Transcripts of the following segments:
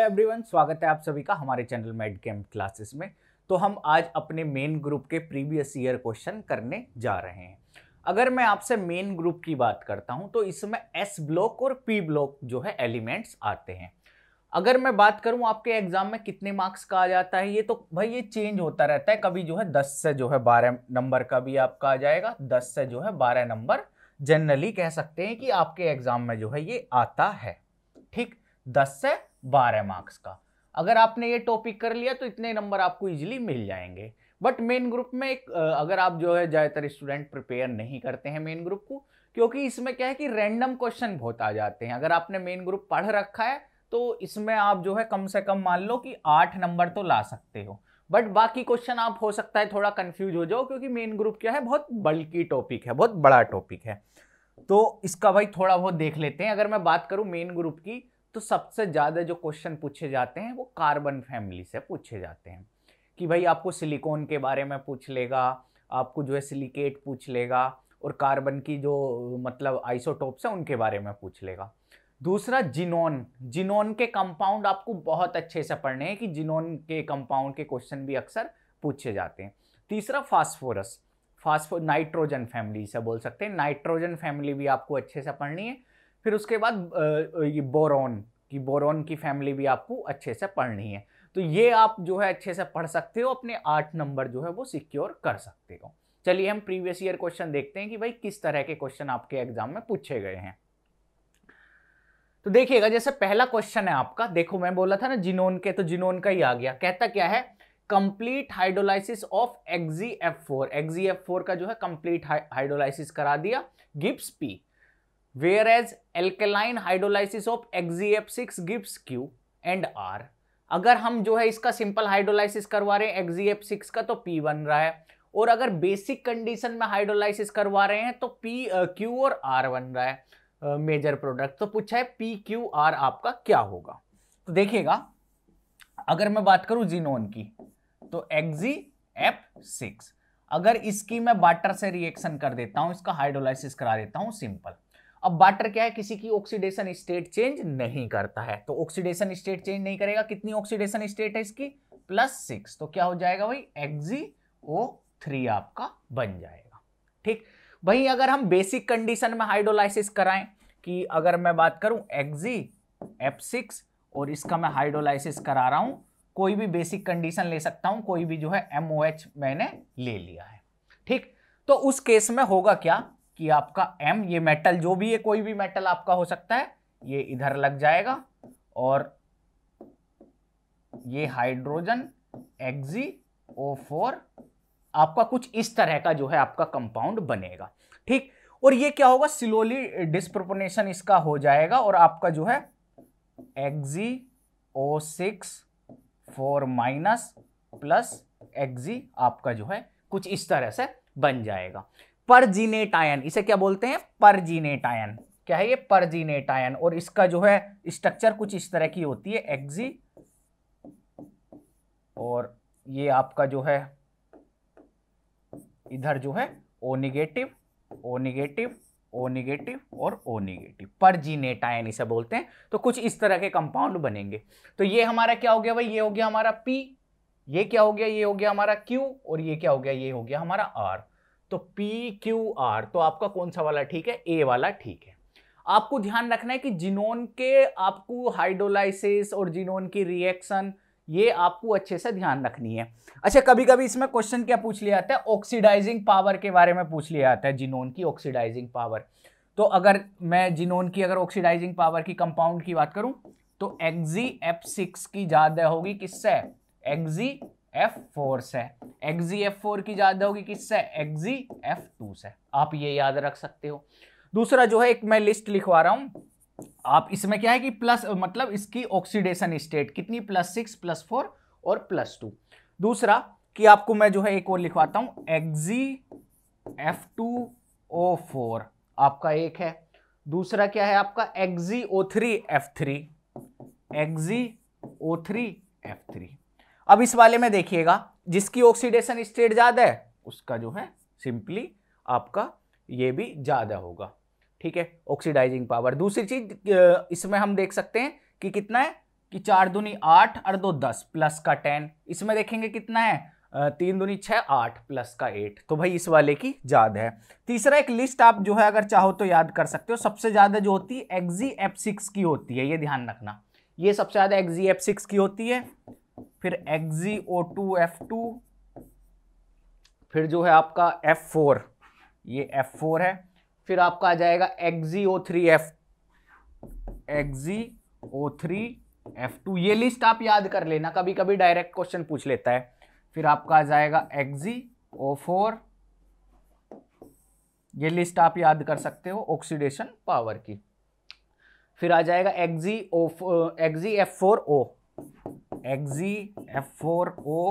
Everyone स्वागत है आप सभी का हमारे चैनल मेड कैम्प क्लासेस में तो हम आज अपने मेन ग्रुप के प्रीवियस ईयर क्वेश्चन करने जा रहे हैं अगर मैं आपसे मेन ग्रुप की बात करता हूं तो इसमें एस ब्लॉक और पी ब्लॉक जो है एलिमेंट्स आते हैं अगर मैं बात करूं आपके एग्जाम में कितने मार्क्स का आ जाता है ये तो भाई ये चेंज होता रहता है कभी जो है दस से जो है बारह नंबर का भी आपका आ जाएगा दस से जो है बारह नंबर जनरली कह सकते हैं कि आपके एग्जाम में जो है ये आता है ठीक दस से बारह मार्क्स का अगर आपने ये टॉपिक कर लिया तो इतने नंबर आपको इजीली मिल जाएंगे बट मेन ग्रुप में एक अगर आप जो है ज़्यादातर स्टूडेंट प्रिपेयर नहीं करते हैं मेन ग्रुप को क्योंकि इसमें क्या है कि रैंडम क्वेश्चन बहुत आ जाते हैं अगर आपने मेन ग्रुप पढ़ रखा है तो इसमें आप जो है कम से कम मान लो कि आठ नंबर तो ला सकते हो बट बाकी क्वेश्चन आप हो सकता है थोड़ा कन्फ्यूज हो जाओ क्योंकि मेन ग्रुप क्या है बहुत बल्कि टॉपिक है बहुत बड़ा टॉपिक है तो इसका भाई थोड़ा बहुत देख लेते हैं अगर मैं बात करूँ मेन ग्रुप की तो सबसे ज़्यादा जो क्वेश्चन पूछे जाते हैं वो कार्बन फैमिली से पूछे जाते हैं कि भाई आपको सिलिकॉन के बारे में पूछ लेगा आपको जो है सिलिकेट पूछ लेगा और कार्बन की जो मतलब आइसोटोप्स हैं उनके बारे में पूछ लेगा दूसरा जिनोन जिनोन के कंपाउंड आपको बहुत अच्छे से पढ़ने हैं कि जिनोन के कंपाउंड के क्वेश्चन भी अक्सर पूछे जाते हैं तीसरा फास्फोरस फास्फो नाइट्रोजन फैमिली से बोल सकते हैं नाइट्रोजन फैमिली भी आपको अच्छे से पढ़नी है फिर उसके बाद ये बोरोन की बोरॉन की फैमिली भी आपको अच्छे से पढ़नी है तो ये आप जो है अच्छे से पढ़ सकते हो अपने आठ नंबर जो है वो सिक्योर कर सकते हो चलिए हम प्रीवियस ईयर क्वेश्चन देखते हैं कि भाई किस तरह के क्वेश्चन आपके एग्जाम में पूछे गए हैं तो देखिएगा जैसे पहला क्वेश्चन है आपका देखो मैं बोला था ना जिनोन के तो जिनोन का ही आ गया कहता क्या है complete hydrolysis of Xe F four Xe F four का जो है कंप्लीट हाइड्रोलाइसिस करा दिया gives P alkaline hydrolysis of of six gives Q and R अगर हम जो है इसका सिंपल हाइड्रोलाइसिस करवा रहे हैं सिक्स का तो पी बन रहा है और अगर बेसिक कंडीशन में हाइड्रोलाइसिस करवा रहे हैं तो पी क्यू और आर बन रहा है मेजर प्रोडक्ट तो पूछा है पी क्यू आर आपका क्या होगा तो देखिएगा अगर मैं बात करूं जीनोन की तो एक्जी एफ सिक्स अगर इसकी मैं वाटर से रिएक्शन कर देता हूं इसका हाइड्रोलाइसिस करा देता हूं सिंपल अब वाटर क्या है किसी की ऑक्सीडेशन स्टेट चेंज नहीं करता है तो ऑक्सीडेशन स्टेट चेंज नहीं करेगा कितनी ऑक्सीडेशन स्टेट है इसकी प्लस सिक्स तो क्या हो जाएगा भाई एक्जी ओ थ्री आपका बन जाएगा ठीक वहीं अगर हम बेसिक कंडीशन में हाइड्रोलाइसिस कराएं कि अगर मैं बात करूं एक्जी एफ सिक्स और इसका मैं हाइड्रोलाइसिस करा रहा हूं कोई भी बेसिक कंडीशन ले सकता हूं कोई भी जो है एम मैंने ले लिया है ठीक तो उस केस में होगा क्या कि आपका एम ये मेटल जो भी है कोई भी मेटल आपका हो सकता है ये इधर लग जाएगा और ये हाइड्रोजन एक्जी ओ फोर आपका कुछ इस तरह का जो है आपका कंपाउंड बनेगा ठीक और ये क्या होगा स्लोली डिस्प्रोपोनेशन इसका हो जाएगा और आपका जो है X E O six four minus plus X E आपका जो है कुछ इस तरह से बन जाएगा परजीनेट आयन इसे क्या बोलते हैं परजीनेट आयन क्या है ये परजीनेट आयन और इसका जो है स्ट्रक्चर कुछ इस तरह की होती है एक्जी और ये आपका जो है इधर जो है O negative O negative O negative और ओ निगेटिव परजीनेट आयन इसे बोलते हैं तो कुछ इस तरह के कंपाउंड बनेंगे तो ये हमारा क्या हो गया भाई ये हो गया हमारा पी ये क्या हो गया ये हो गया हमारा क्यू और ये क्या हो गया ये हो गया हमारा आर तो पी क्यू आर तो आपका कौन सा वाला ठीक है ए वाला ठीक है आपको ध्यान रखना है कि जिनोन के आपको हाइड्रोलाइसिस और जिनोन की रिएक्शन ये आपको अच्छे से ध्यान रखनी है अच्छा कभी कभी इसमें क्वेश्चन क्या पूछ लिया जाता है ऑक्सीडाइजिंग पावर के बारे में पूछ लिया जाता है जिनोन की ऑक्सीडाइजिंग पावर तो अगर मैं जिनोन की अगर ऑक्सीडाइजिंग पावर की कंपाउंड की बात करूं तो एक्जी एफ सिक्स की ज़्यादा होगी किससे एक्जी एफ फोर से एक्जी एफ फोर की ज़्यादा होगी किससे एक्जी एफ e टू से आप ये याद रख सकते हो दूसरा जो है एक मैं लिस्ट लिखवा रहा हूं आप इसमें क्या है कि प्लस मतलब इसकी ऑक्सीडेशन स्टेट कितनी प्लस सिक्स प्लस फोर और प्लस टू दूसरा कि आपको मैं जो है एक और लिखवाता हूं X E F two O four आपका एक है दूसरा क्या है आपका X E O three F three X E O three F three अब इस वाले में देखिएगा जिसकी ऑक्सीडेशन स्टेट ज़्यादा है उसका जो है सिंपली आपका ये भी ज़्यादा होगा ठीक है ऑक्सीडाइजिंग पावर दूसरी चीज इसमें हम देख सकते हैं कि कितना है कि चार दुनी आठ और दो दस प्लस का टेन इसमें देखेंगे कितना है तीन दुनी छः आठ प्लस का एट तो भाई इस वाले की ज्यादा है तीसरा एक लिस्ट आप जो है अगर चाहो तो याद कर सकते हो सबसे ज़्यादा जो होती है एक्जी एफ सिक्स की होती है ये ध्यान रखना ये सबसे ज़्यादा एक्जी एफ सिक्स की होती है फिर ओ टू एफ टू फिर जो है आपका एफ फोर ये एफ फोर है फिर आपका आ जाएगा X E O three F X E O three F two ये लिस्ट आप याद कर लेना कभी कभी डायरेक्ट क्वेश्चन पूछ लेता है फिर आपका आ जाएगा एक्जी ओ फोर ये लिस्ट आप याद कर सकते हो ऑक्सीडेशन पावर की फिर आ जाएगा X E O X E F four O X E F four O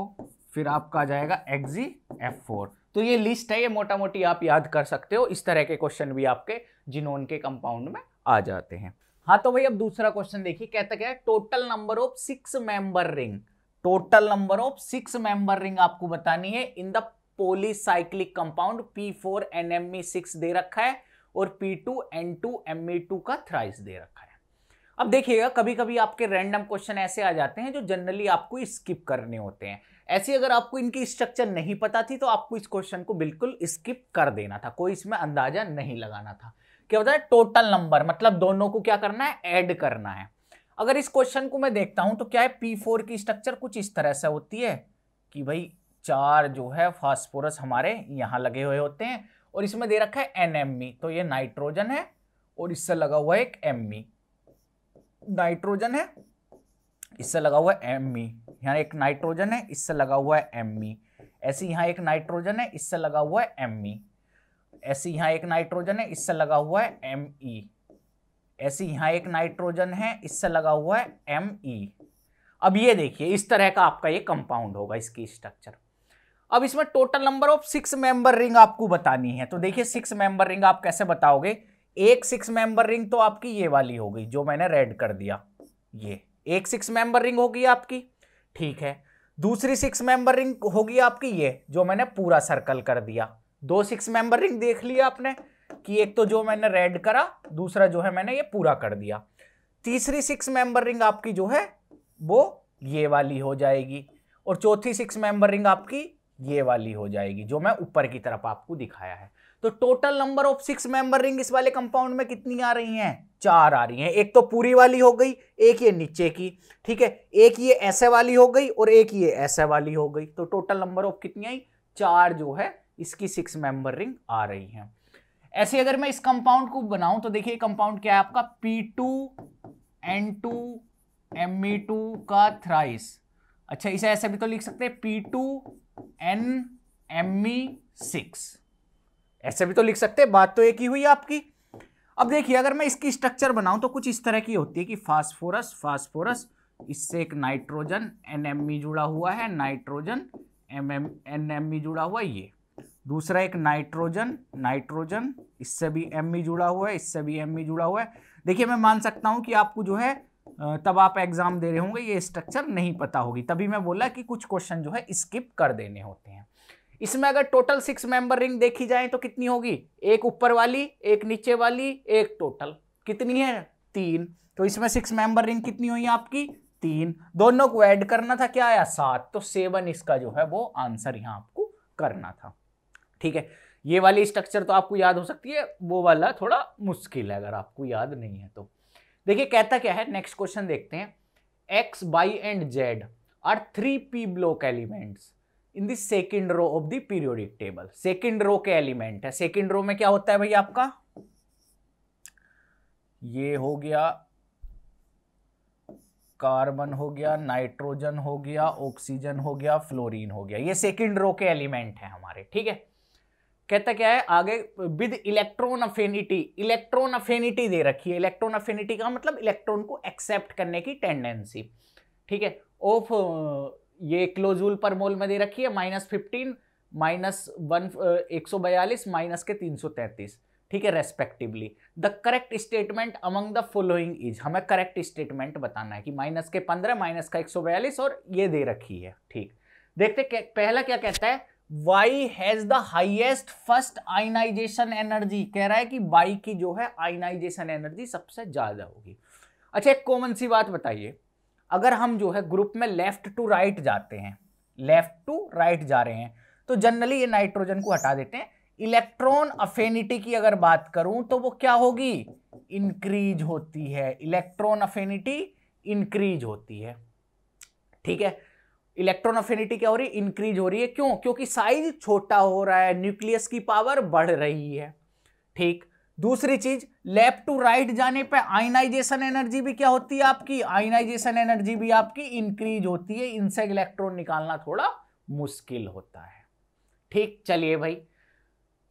फिर आपका आ जाएगा एक्जी एफ फोर तो ये लिस्ट है ये मोटा मोटी आप याद कर सकते हो इस तरह के क्वेश्चन भी आपके जिनोन के कंपाउंड में आ जाते हैं हाँ तो भाई अब दूसरा क्वेश्चन देखिए कहता क्या है total number of six member ring total number of six member ring आपको बतानी है in the polycyclic compound P four N M six दे रखा है और P two N two M E two का थ्राइस दे रखा है अब देखिएगा कभी कभी आपके रैंडम क्वेश्चन ऐसे आ जाते हैं जो जनरली आपको स्किप करने होते हैं ऐसे अगर आपको इनकी स्ट्रक्चर नहीं पता थी तो आपको इस क्वेश्चन को बिल्कुल स्किप कर देना था कोई इसमें अंदाजा नहीं लगाना था क्या होता है टोटल नंबर मतलब दोनों को क्या करना है ऐड करना है अगर इस क्वेश्चन को मैं देखता हूं तो क्या है पी फोर की स्ट्रक्चर कुछ इस तरह से होती है कि भाई चार जो है फास्फोरस हमारे यहाँ लगे हुए होते हैं और इसमें दे रखा है एन e, तो ये नाइट्रोजन है और इससे लगा हुआ है एक एम नाइट्रोजन है इससे लगा हुआ है एम ई e। यहाँ एक नाइट्रोजन है इससे लगा हुआ है एम ई e। ऐसे यहाँ एक नाइट्रोजन है इससे लगा हुआ है एम ई e। ऐसे यहाँ एक नाइट्रोजन है इससे लगा हुआ है एम ई ऐसे यहाँ एक नाइट्रोजन है इससे लगा हुआ है एम ई अब ये देखिए इस तरह का आपका ये कंपाउंड होगा इसकी स्ट्रक्चर अब इसमें total number of six member ring आपको बतानी है तो देखिए सिक्स मेंबर रिंग आप कैसे बताओगे एक सिक्स मेंबर रिंग तो आपकी ये वाली हो गई जो मैंने रेड कर दिया ये एक सिक्स मेंबर रिंग होगी आपकी ठीक है दूसरी सिक्स मेंबर रिंग होगी आपकी ये जो मैंने पूरा सर्कल कर दिया दो सिक्स मेंबर रिंग देख लिया आपने कि एक तो जो मैंने रेड करा दूसरा जो है मैंने ये पूरा कर दिया तीसरी सिक्स मेंबर रिंग आपकी जो है वो ये वाली हो जाएगी और चौथी सिक्स मेंबर रिंग आपकी ये वाली हो जाएगी जो मैं ऊपर की तरफ आपको दिखाया है तो total number of six member ring इस वाले कंपाउंड में कितनी आ रही हैं चार आ रही हैं एक तो पूरी वाली हो गई एक ये नीचे की ठीक है एक ये ऐसे वाली हो गई और एक ये ऐसे वाली हो गई तो टोटल नंबर ऑफ कितनी आई चार जो है इसकी सिक्स मेंबर रिंग आ रही हैं ऐसे अगर मैं इस कंपाउंड को बनाऊं तो देखिए कंपाउंड क्या है आपका P two N two M E two का थ्राइस अच्छा इसे ऐसे भी तो लिख सकते हैं P two N M E six ऐसे भी तो लिख सकते बात तो एक ही हुई आपकी अब देखिए अगर मैं इसकी स्ट्रक्चर बनाऊं तो कुछ इस तरह की होती है कि फास्फोरस फास्फोरस इससे एक नाइट्रोजन एन e जुड़ा हुआ है नाइट्रोजन एम एम जुड़ा हुआ ये दूसरा एक नाइट्रोजन नाइट्रोजन इससे भी एम e जुड़ा हुआ है इससे भी एम e जुड़ा हुआ है देखिए मैं मान सकता हूँ कि आपको जो है तब आप एग्जाम दे रहे होंगे ये स्ट्रक्चर नहीं पता होगी तभी मैं बोला कि कुछ क्वेश्चन जो है स्किप कर देने होते हैं इसमें अगर टोटल सिक्स मेंबर रिंग देखी जाए तो कितनी होगी एक ऊपर वाली एक नीचे वाली एक टोटल कितनी है तीन तो इसमें सिक्स मेंबर रिंग कितनी हुई आपकी तीन दोनों को ऐड करना था क्या आया सात तो सेवन इसका जो है वो आंसर यहाँ आपको करना था ठीक है ये वाली स्ट्रक्चर तो आपको याद हो सकती है वो वाला थोड़ा मुश्किल है अगर आपको याद नहीं है तो देखिए कहता क्या है नेक्स्ट क्वेश्चन देखते हैं X Y and Z are three P block elements in the second row of the periodic table second row के एलिमेंट है सेकेंड रो में क्या होता है भाई आपका ये हो गया कार्बन हो गया नाइट्रोजन हो गया ऑक्सीजन हो गया फ्लोरीन हो गया ये सेकेंड रो के एलिमेंट है हमारे ठीक है कहता क्या है आगे with electron affinity electron affinity दे रखी है इलेक्ट्रॉन अफेनिटी का मतलब इलेक्ट्रॉन को एक्सेप्ट करने की टेंडेंसी ठीक है ऑफ ये क्लोजूल पर मोल में दे रखी है माइनस फिफ्टीन माइनस वन एक सौ बयालीस माइनस के तीन सौ तैंतीस ठीक है respectively the correct statement among the following is हमें करेक्ट स्टेटमेंट बताना है कि माइनस के पंद्रह माइनस का एक सौ बयालीस और ये दे रखी है ठीक देखते क्या, पहला क्या कहता है Y has the highest first ionization energy कह रहा है कि वाई की जो है आइनाइजेशन एनर्जी सबसे ज्यादा होगी अच्छा एक कॉमन सी बात बताइए अगर हम जो है ग्रुप में लेफ्ट टू राइट जाते हैं लेफ्ट टू राइट जा रहे हैं तो जनरली ये नाइट्रोजन को हटा देते हैं इलेक्ट्रॉन अफेनिटी की अगर बात करूं तो वो क्या होगी इंक्रीज होती है इलेक्ट्रॉन अफेनिटी इंक्रीज होती है ठीक है इलेक्ट्रॉन अफेनिटी क्या हो रही है इंक्रीज हो रही है क्यों क्योंकि साइज छोटा हो रहा है न्यूक्लियस की पावर बढ़ रही है ठीक दूसरी चीज लेफ्ट टू राइट जाने पे आयनाइजेशन एनर्जी भी क्या होती है आपकी आयनाइजेशन एनर्जी भी आपकी इंक्रीज होती है इनसे इलेक्ट्रॉन निकालना थोड़ा मुश्किल होता है ठीक चलिए भाई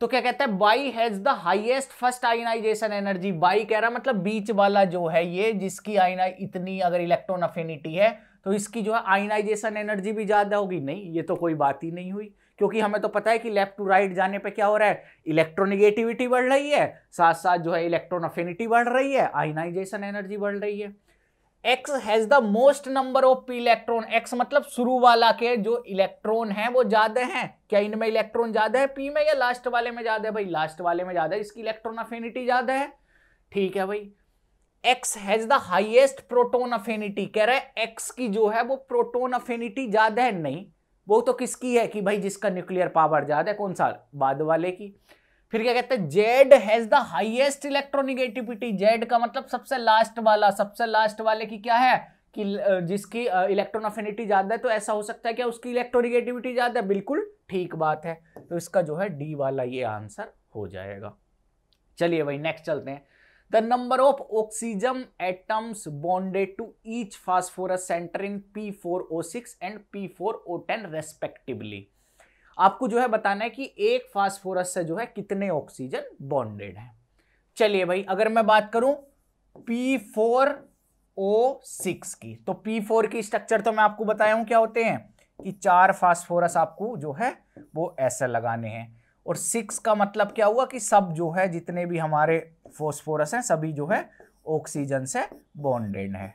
तो क्या कहते हैं Y has the highest first ionization energy Y कह रहा मतलब बीच वाला जो है ये जिसकी आइनाइ इतनी अगर इलेक्ट्रॉन अफिनिटी है तो इसकी जो है आइनाइजेशन एनर्जी भी ज्यादा होगी नहीं ये तो कोई बात ही नहीं हुई क्योंकि हमें तो पता है कि लेफ्ट टू राइट जाने पे क्या हो रहा है इलेक्ट्रोनिगेटिविटी बढ़ रही है साथ साथ जो है इलेक्ट्रॉन अफिनिटी बढ़ रही है आइनाइजेशन एनर्जी बढ़ रही है X has the most number of P electron X मतलब शुरू वाला के जो इलेक्ट्रॉन है वो ज्यादा है क्या इनमें इलेक्ट्रॉन ज्यादा है पी में या लास्ट वाले में ज्यादा है भाई लास्ट वाले में ज्यादा है इसकी इलेक्ट्रॉन अफिनिटी ज्यादा है ठीक है भाई X has the highest proton affinity कह रहा है एक्स की जो है वो प्रोटोन अफिनिटी ज्यादा है नहीं वो तो किसकी है कि भाई जिसका न्यूक्लियर पावर ज़्यादा है कौन सा बाद वाले की फिर क्या कहते हैं Z has the highest electronegativity Z का मतलब सबसे लास्ट वाला सबसे लास्ट वाले की क्या है कि जिसकी इलेक्ट्रॉन अफिनिटी ज़्यादा है तो ऐसा हो सकता है क्या उसकी इलेक्ट्रोनिगेटिविटी ज़्यादा है बिल्कुल ठीक बात है तो इसका जो है डी वाला ये आंसर हो जाएगा चलिए भाई नेक्स्ट चलते हैं number of oxygen atoms to each of center in P four O six and P four O ten respectively आपको जो है बताना है कि एक फास्फोरस से जो है कितने ऑक्सीजन बॉन्डेड है चलिए भाई अगर मैं बात करूं पी फोर ओ सिक्स की तो पी फोर की स्ट्रक्चर तो मैं आपको बताया हूं क्या होते हैं कि चार फास्फोरस आपको जो है वो ऐसे लगाने हैं और सिक्स का मतलब क्या हुआ कि सब जो है जितने भी हमारे फोस्फोरस हैं सभी जो है ऑक्सीजन से बॉन्डेड है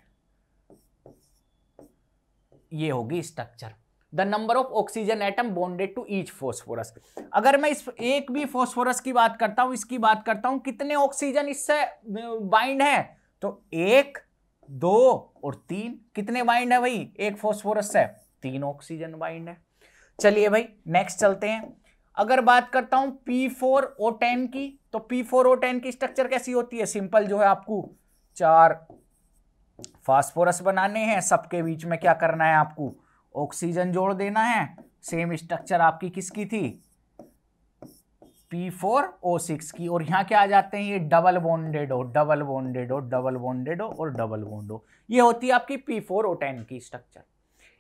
ये होगी structure the number of oxygen atom bonded to each phosphorus अगर मैं इस एक भी फॉस्फोरस की बात करता हूं इसकी बात करता हूं कितने ऑक्सीजन इससे बाइंड है तो एक दो और तीन कितने बाइंड है भाई एक फॉस्फोरस से तीन ऑक्सीजन बाइंड है चलिए भाई नेक्स्ट चलते हैं अगर बात करता हूं पी फोर ओ टेन की तो पी फोर ओ टेन की स्ट्रक्चर कैसी होती है सिंपल जो है आपको चार फास्फोरस बनाने हैं सबके बीच में क्या करना है आपको ऑक्सीजन जोड़ देना है सेम स्ट्रक्चर आपकी किसकी थी पी फोर ओ सिक्स की और यहां क्या आ जाते हैं ये डबल बॉन्डेड हो डबल बॉन्डेड हो डबल बॉन्डेड हो और डबल बॉन्ड हो ये होती है आपकी पी फोर ओ टेन की स्ट्रक्चर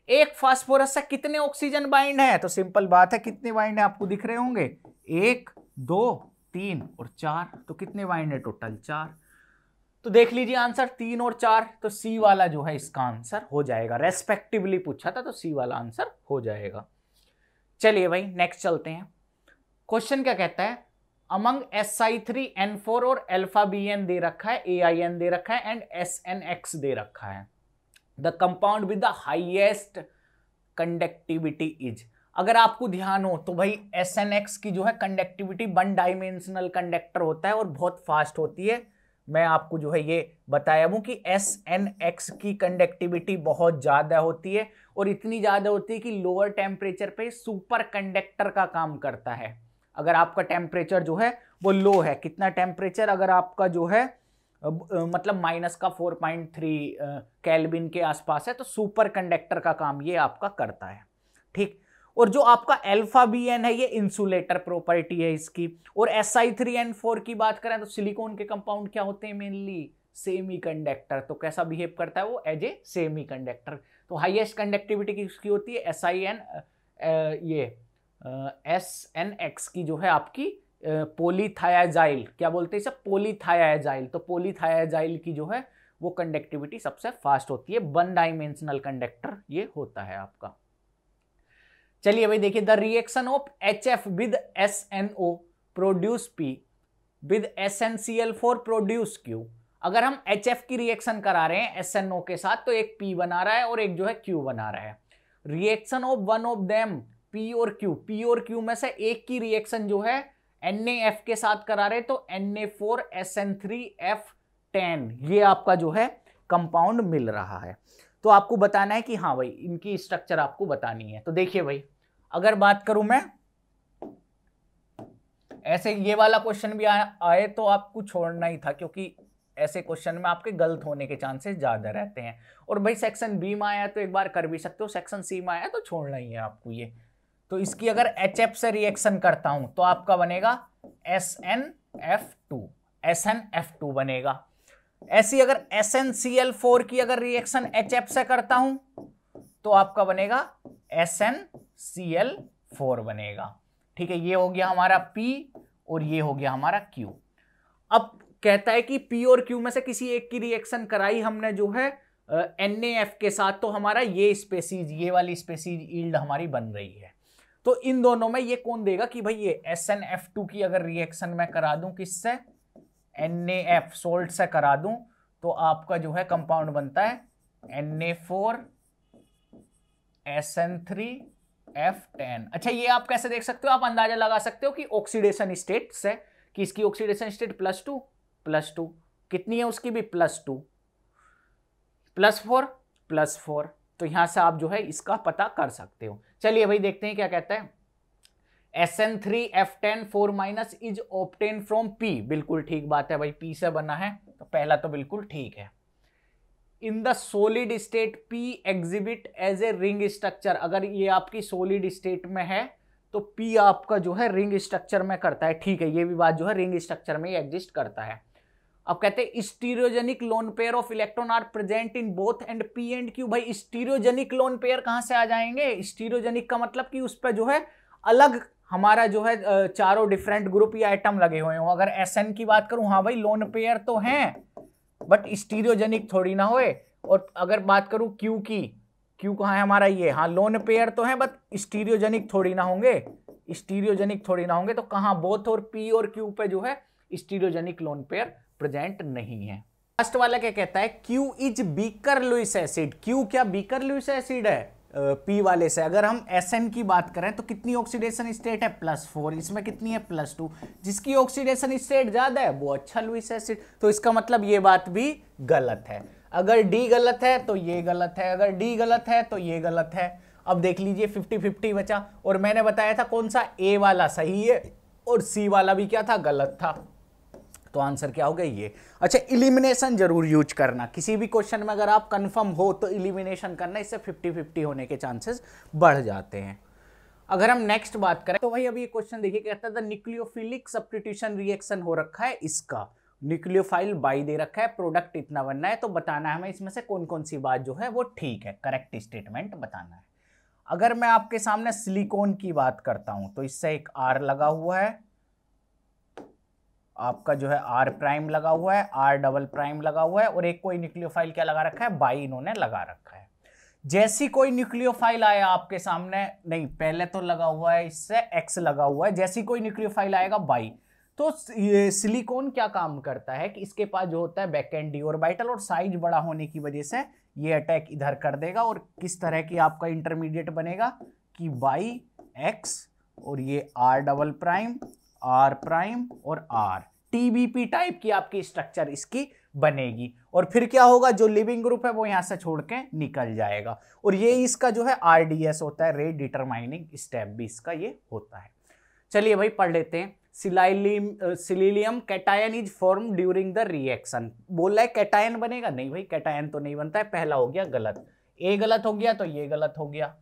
एक फास्फोरस से कितने ऑक्सीजन बाइंड है तो सिंपल बात है कितने बाइंड है आपको दिख रहे होंगे एक दो तीन और चार तो कितने बाइंड है टोटल चार तो देख लीजिए आंसर तीन और चार तो सी वाला जो है इसका आंसर हो जाएगा रेस्पेक्टिवली पूछा था तो सी वाला आंसर हो जाएगा चलिए भाई नेक्स्ट चलते हैं क्वेश्चन क्या कहता है among S I three N four और एल्फा बी एन दे रखा है ए आई एन दे रखा है एंड एस एन एक्स दे रखा है the compound with the highest conductivity is अगर आपको ध्यान हो तो भाई एस एन एक्स की जो है कंडक्टिविटी वन डायमेंशनल कंडक्टर होता है और बहुत फास्ट होती है मैं आपको जो है ये बताया हूँ कि एस एन एक्स की कंडक्टिविटी बहुत ज़्यादा होती है और इतनी ज़्यादा होती है कि लोअर टेम्परेचर पे सुपर कंडक्टर का काम करता है अगर आपका टेम्परेचर जो है वो लो है कितना टेम्परेचर अगर आपका जो है मतलब माइनस का 4.3 पॉइंट कैलबिन के आसपास है तो सुपर कंडक्टर का काम ये आपका करता है ठीक और जो आपका एल्फा बी एन है ये इंसुलेटर प्रॉपर्टी है इसकी और S I three N four की बात करें तो सिलिकॉन के कंपाउंड क्या होते हैं मेनली सेमी कंडक्टर तो कैसा बिहेव करता है वो एज ए सेमी कंडक्टर तो हाइएस्ट कंडक्टिविटी किसकी होती है एस आई एन ये एस एन एक्स की जो है आपकी पोलीथायाजाइल क्या बोलते हैं इसे पोलीथायाजाइल तो पोलीथायाजाइल की जो है वो कंडक्टिविटी सबसे फास्ट होती है वन डायमेंशनल कंडक्टर ये होता है आपका चलिए भाई देखिए the reaction of H F with S N O produce P with S N C L four produce Q अगर हम एच एफ की रिएक्शन करा रहे हैं एस एन ओ के साथ तो एक पी बना रहा है और एक जो है क्यू बना रहा है reaction of one of them P और क्यू पी और क्यू में से एक की रिएक्शन जो है एफ के साथ करा रहे तो N N A four S three F ten ये आपका जो है कंपाउंड मिल रहा है तो आपको बताना है कि हाँ भाई इनकी स्ट्रक्चर आपको बतानी है तो देखिए भाई अगर बात करूं मैं ऐसे ये वाला क्वेश्चन भी आ, आए तो आपको छोड़ना ही था क्योंकि ऐसे क्वेश्चन में आपके गलत होने के चांसेस ज़्यादा रहते हैं और भाई सेक्शन बी में आया तो एक बार कर भी सकते हो सेक्शन सी में आया तो छोड़ना ही है आपको ये तो इसकी अगर एच एफ से रिएक्शन करता हूं तो आपका बनेगा S N F two S N F two बनेगा ऐसी अगर S N C L four की अगर रिएक्शन एच एफ से करता हूं तो आपका बनेगा S N C L four बनेगा ठीक है ये हो गया हमारा P और ये हो गया हमारा Q अब कहता है कि P और Q में से किसी एक की रिएक्शन कराई हमने जो है एन ए एफ के साथ तो हमारा ये स्पेसीज ये वाली स्पेसीज ईल्ड हमारी बन रही है तो इन दोनों में ये कौन देगा कि भाई ये एस एन एफ टू की अगर रिएक्शन मैं करा दूं किससे एन ए एफ सोल्ट से करा दूं तो आपका जो है कंपाउंड बनता है N A four S N three F ten अच्छा ये आप कैसे देख सकते हो आप अंदाजा लगा सकते हो कि ऑक्सीडेशन स्टेट से कि इसकी oxidation state plus two plus two कितनी है उसकी भी plus two plus four plus four तो यहां से आप जो है इसका पता कर सकते हो चलिए भाई देखते हैं क्या कहता है S N three F ten four minus is obtained from P बिल्कुल ठीक बात है भाई पी से बना है तो पहला तो बिल्कुल ठीक है in the solid state P exhibit as a ring structure अगर ये आपकी सोलिड स्टेट में है तो पी आपका जो है रिंग स्ट्रक्चर में करता है ठीक है ये भी बात जो है रिंग स्ट्रक्चर में एग्जिस्ट करता है अब कहते हैं stereogenic lone pair of electron are present in both and P and Q भाई स्टीरियोजेनिक लोन पेयर कहां से आ जाएंगे स्टीरियोजेनिक का मतलब कि उस पर जो है अलग हमारा जो है चारों डिफरेंट ग्रुप या आइटम लगे हुए हो अगर एस एन की बात करूं हाँ भाई लोन पेयर तो है बट स्टीरियोजेनिक थोड़ी ना होए और अगर बात करूं क्यू की क्यू कहाँ है हमारा ये हाँ लोन पेयर तो है बट स्टीरियोजेनिक थोड़ी ना होंगे स्टीरियोजेनिक थोड़ी ना होंगे तो कहाँ बोथ और पी और क्यू पे जो है स्टीरियोजेनिक लोन पेयर प्रेजेंट नहीं है फर्स्ट वाला क्या कहता है Q is weaker Lewis acid Q क्या बीकर लुइस एसिड है पी uh, वाले से अगर हम एस एन की बात करें तो कितनी ऑक्सीडेशन स्टेट है प्लस फोर इसमें कितनी है प्लस टू जिसकी ऑक्सीडेशन स्टेट ज़्यादा है वो अच्छा लुइस एसिड तो इसका मतलब ये बात भी गलत है अगर डी गलत है तो ये गलत है अगर डी गलत है तो ये गलत है अब देख लीजिए फिफ्टी फिफ्टी बचा और मैंने बताया था कौन सा ए वाला सही है और सी वाला भी क्या था गलत था तो आंसर क्या हो गया ये अच्छा इलिमिनेशन जरूर यूज करना किसी भी क्वेश्चन में अगर आप कंफर्म हो तो इलिमिनेशन करना इससे 50-50 होने के चांसेस बढ़ जाते हैं अगर हम नेक्स्ट बात करें तो वही अभी ये क्वेश्चन देखिए कहता था न्यूक्लियोफिलिक सब्सटीट्यूशन रिएक्शन हो रखा है इसका न्यूक्लियोफाइल बाई दे रखा है प्रोडक्ट इतना बनना है तो बताना है हमें इसमें से कौन कौन सी बात जो है वो ठीक है करेक्ट स्टेटमेंट बताना है अगर मैं आपके सामने सिलिकॉन की बात करता हूं तो इससे एक आर लगा हुआ है आपका जो है आर प्राइम लगा हुआ है आर डबल प्राइम लगा हुआ है और एक कोई न्यूक्लियोफाइल क्या लगा रखा है बाई इन्होंने लगा रखा है जैसी कोई न्यूक्लियोफाइल आया आपके सामने नहीं पहले तो लगा हुआ है इससे एक्स लगा हुआ है जैसी कोई न्यूक्लियोफाइल आएगा बाई तो सिलिकॉन क्या काम करता है कि इसके पास जो होता है बैक एंड डी बाइटल और साइज बड़ा होने की वजह से ये अटैक इधर कर देगा और किस तरह की आपका इंटरमीडिएट बनेगा कि बाई एक्स और ये R double prime R prime और आर टीबीपी टाइप की आपकी स्ट्रक्चर इसकी बनेगी और फिर क्या होगा जो लिविंग ग्रुप है वो यहां से छोड़ के निकल जाएगा और ये इसका जो है आरडीएस होता है रे डिटरमाइनिंग स्टेप भी इसका ये होता है चलिए भाई पढ़ लेते हैं silylium silylium cation is form during the reaction बोला है कैटायन बनेगा नहीं भाई कैटायन तो नहीं बनता है पहला हो गया गलत ए गलत हो गया तो ये गलत हो गया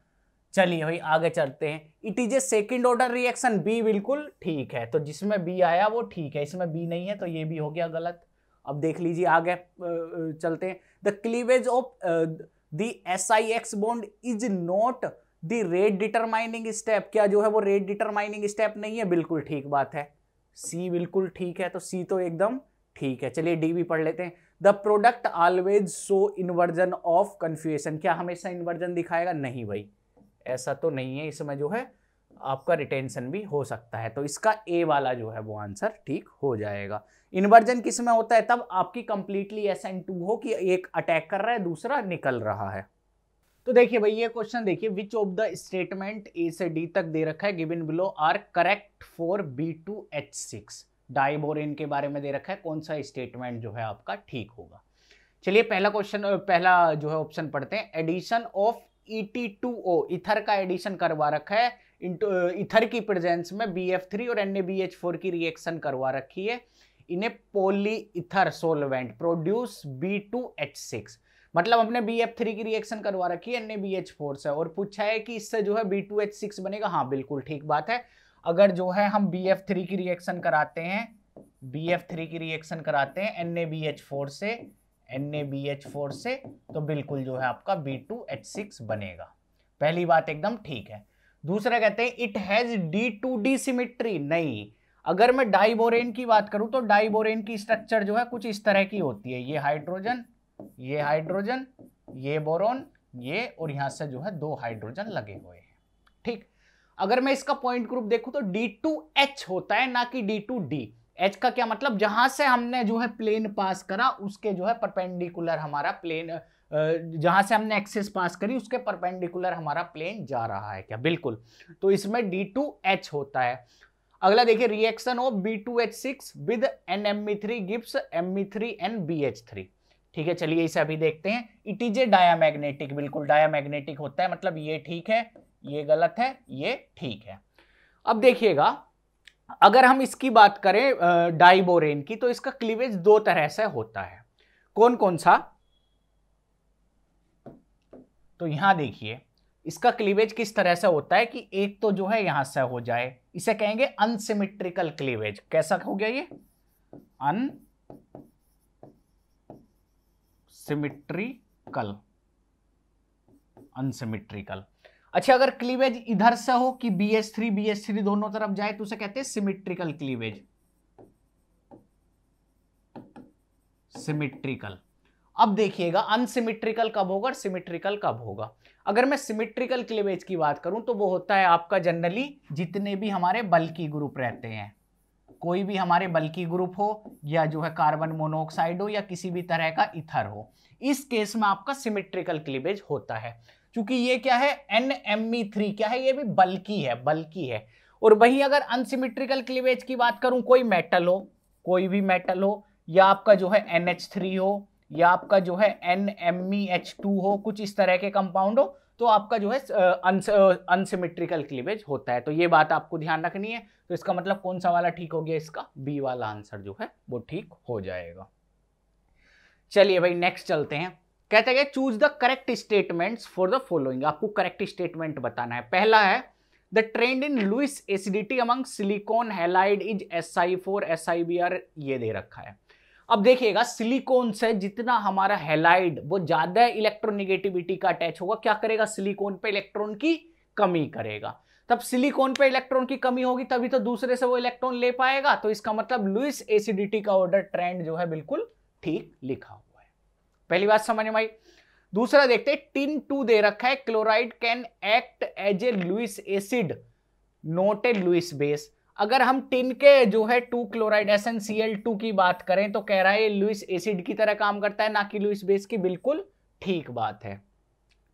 चलिए भाई आगे चलते हैं it is a second order reaction B बिल्कुल ठीक है तो जिसमें बी आया वो ठीक है इसमें बी नहीं है तो ये भी हो गया गलत अब देख लीजिए आगे चलते हैं the cleavage of the S I X bond is not the rate determining step क्या जो है वो रेट डिटरमाइनिंग स्टेप नहीं है बिल्कुल ठीक बात है सी बिल्कुल ठीक है तो सी तो एकदम ठीक है चलिए डी भी पढ़ लेते हैं the product always show inversion of configuration क्या हमेशा इन्वर्जन दिखाएगा नहीं भाई ऐसा तो नहीं है इसमें जो है आपका रिटेंशन भी हो सकता है तो इसका ए वाला जो है वो आंसर ठीक हो जाएगा इन्वर्जन किस में होता है तब आपकी कंप्लीटली एस एन टू हो कि एक अटैक कर रहा है दूसरा निकल रहा है तो देखिए भाई ये क्वेश्चन देखिए which of the statement A से डी तक दे रखा है given below are correct for B two H six diborane के बारे में दे रखा है कौन सा स्टेटमेंट जो है आपका ठीक होगा चलिए पहला क्वेश्चन पहला जो है ऑप्शन पढ़ते हैं एडिशन ऑफ ET2O इथर का एडिशन करवा रखा है इथर की प्रेजेंस में BF3 और NaBH4 की रिएक्शन करवा रखी है इन्हें पोली इथर सोलवेंट प्रोड्यूस B2H6 मतलब हमने BF3 की रिएक्शन करवा रखी है NaBH4 से और पूछा है कि इससे जो है B2H6 बनेगा हाँ बिल्कुल ठीक बात है अगर जो है हम BF3 की रिएक्शन कराते हैं BF3 की रिएक्शन कराते हैं NaBH4 से NaBH4 से तो बिल्कुल जो है आपका B2H6 बनेगा पहली बात एकदम ठीक है दूसरा कहते हैं it has D two D symmetry नहीं अगर मैं डाइबोरेन की बात करूं तो डाइबोरेन की स्ट्रक्चर जो है कुछ इस तरह की होती है ये हाइड्रोजन ये हाइड्रोजन ये बोरोन ये और यहां से जो है दो हाइड्रोजन लगे हुए हैं ठीक अगर मैं इसका पॉइंट ग्रुप देखूं तो D2H होता है ना कि D2D एच का क्या मतलब जहां से हमने जो है प्लेन पास करा उसके जो है परपेंडिकुलर हमारा प्लेन जहां से हमने एक्सेस पास करी उसके परपेंडिकुलर हमारा प्लेन जा रहा है क्या बिल्कुल तो इसमें डी टू एच होता है अगला देखिए reaction of B two H six with N M E three gives M E three N B H three ठीक है चलिए इसे अभी देखते हैं इट इज ए डायामैग्नेटिक बिल्कुल डायामैग्नेटिक होता है मतलब ये ठीक है ये गलत है ये ठीक है अब देखिएगा अगर हम इसकी बात करें डाइबोरेन की तो इसका क्लीवेज दो तरह से होता है कौन कौन सा तो यहां देखिए इसका क्लीवेज किस तरह से होता है कि एक तो जो है यहां से हो जाए इसे कहेंगे अनसिमेट्रिकल क्लीवेज कैसा हो गया ये अन सिमिट्रिकल अनसिमिट्रिकल अच्छा अगर क्लीवेज इधर से हो कि B S three B S three दोनों तरफ जाए तो उसे कहते हैं सिमिट्रिकल क्लीवेज सिमिट्रिकल अब देखिएगा अनसिमिट्रिकल कब होगा और सिमिट्रिकल कब होगा अगर मैं सिमिट्रिकल क्लीवेज की बात करूं तो वो होता है आपका जनरली जितने भी हमारे बल्कि ग्रुप रहते हैं कोई भी हमारे बल्कि ग्रुप हो या जो है कार्बन मोनोऑक्साइड हो या किसी भी तरह का इथर हो इस केस में आपका सिमिट्रिकल क्लीवेज होता है क्योंकि ये क्या है एन थ्री e क्या है ये भी बल्कि है बल्कि है और वही अगर अनसिमिट्रिकल क्लीवेज की बात करूं कोई मेटल हो कोई भी मेटल हो या आपका जो है एन एच थ्री हो या आपका जो है N M E H two हो कुछ इस तरह के कंपाउंड हो तो आपका जो है अनसिमिट्रिकल क्लीवेज होता है तो ये बात आपको ध्यान रखनी है तो इसका मतलब कौन सा वाला ठीक हो गया इसका बी वाला आंसर जो है वो ठीक हो जाएगा चलिए भाई नेक्स्ट चलते हैं कहते हैं choose the correct statements for the following आपको करेक्ट स्टेटमेंट बताना है पहला है the trend in Lewis acidity among silicon halide is S I four S I B R ये दे रखा है अब देखिएगा सिलिकॉन से जितना हमारा हेलाइड वो ज़्यादा इलेक्ट्रोनिगेटिविटी का अटैच होगा क्या करेगा सिलिकॉन पे इलेक्ट्रॉन की कमी करेगा तब सिलिकॉन पे इलेक्ट्रॉन की कमी होगी तभी तो दूसरे से वो इलेक्ट्रॉन ले पाएगा तो इसका मतलब लुइस एसिडिटी का ऑर्डर ट्रेंड जो है बिल्कुल ठीक लिखा हुआ पहली बात समझ में आई दूसरा देखते हैं टिन टू दे रखा है chloride can act as a Lewis acid not a Lewis base अगर हम टिन के जो है two chloride S N C L two की बात करें तो कह रहा है लुइस एसिड की तरह काम करता है ना कि लुइस बेस की बिल्कुल ठीक बात है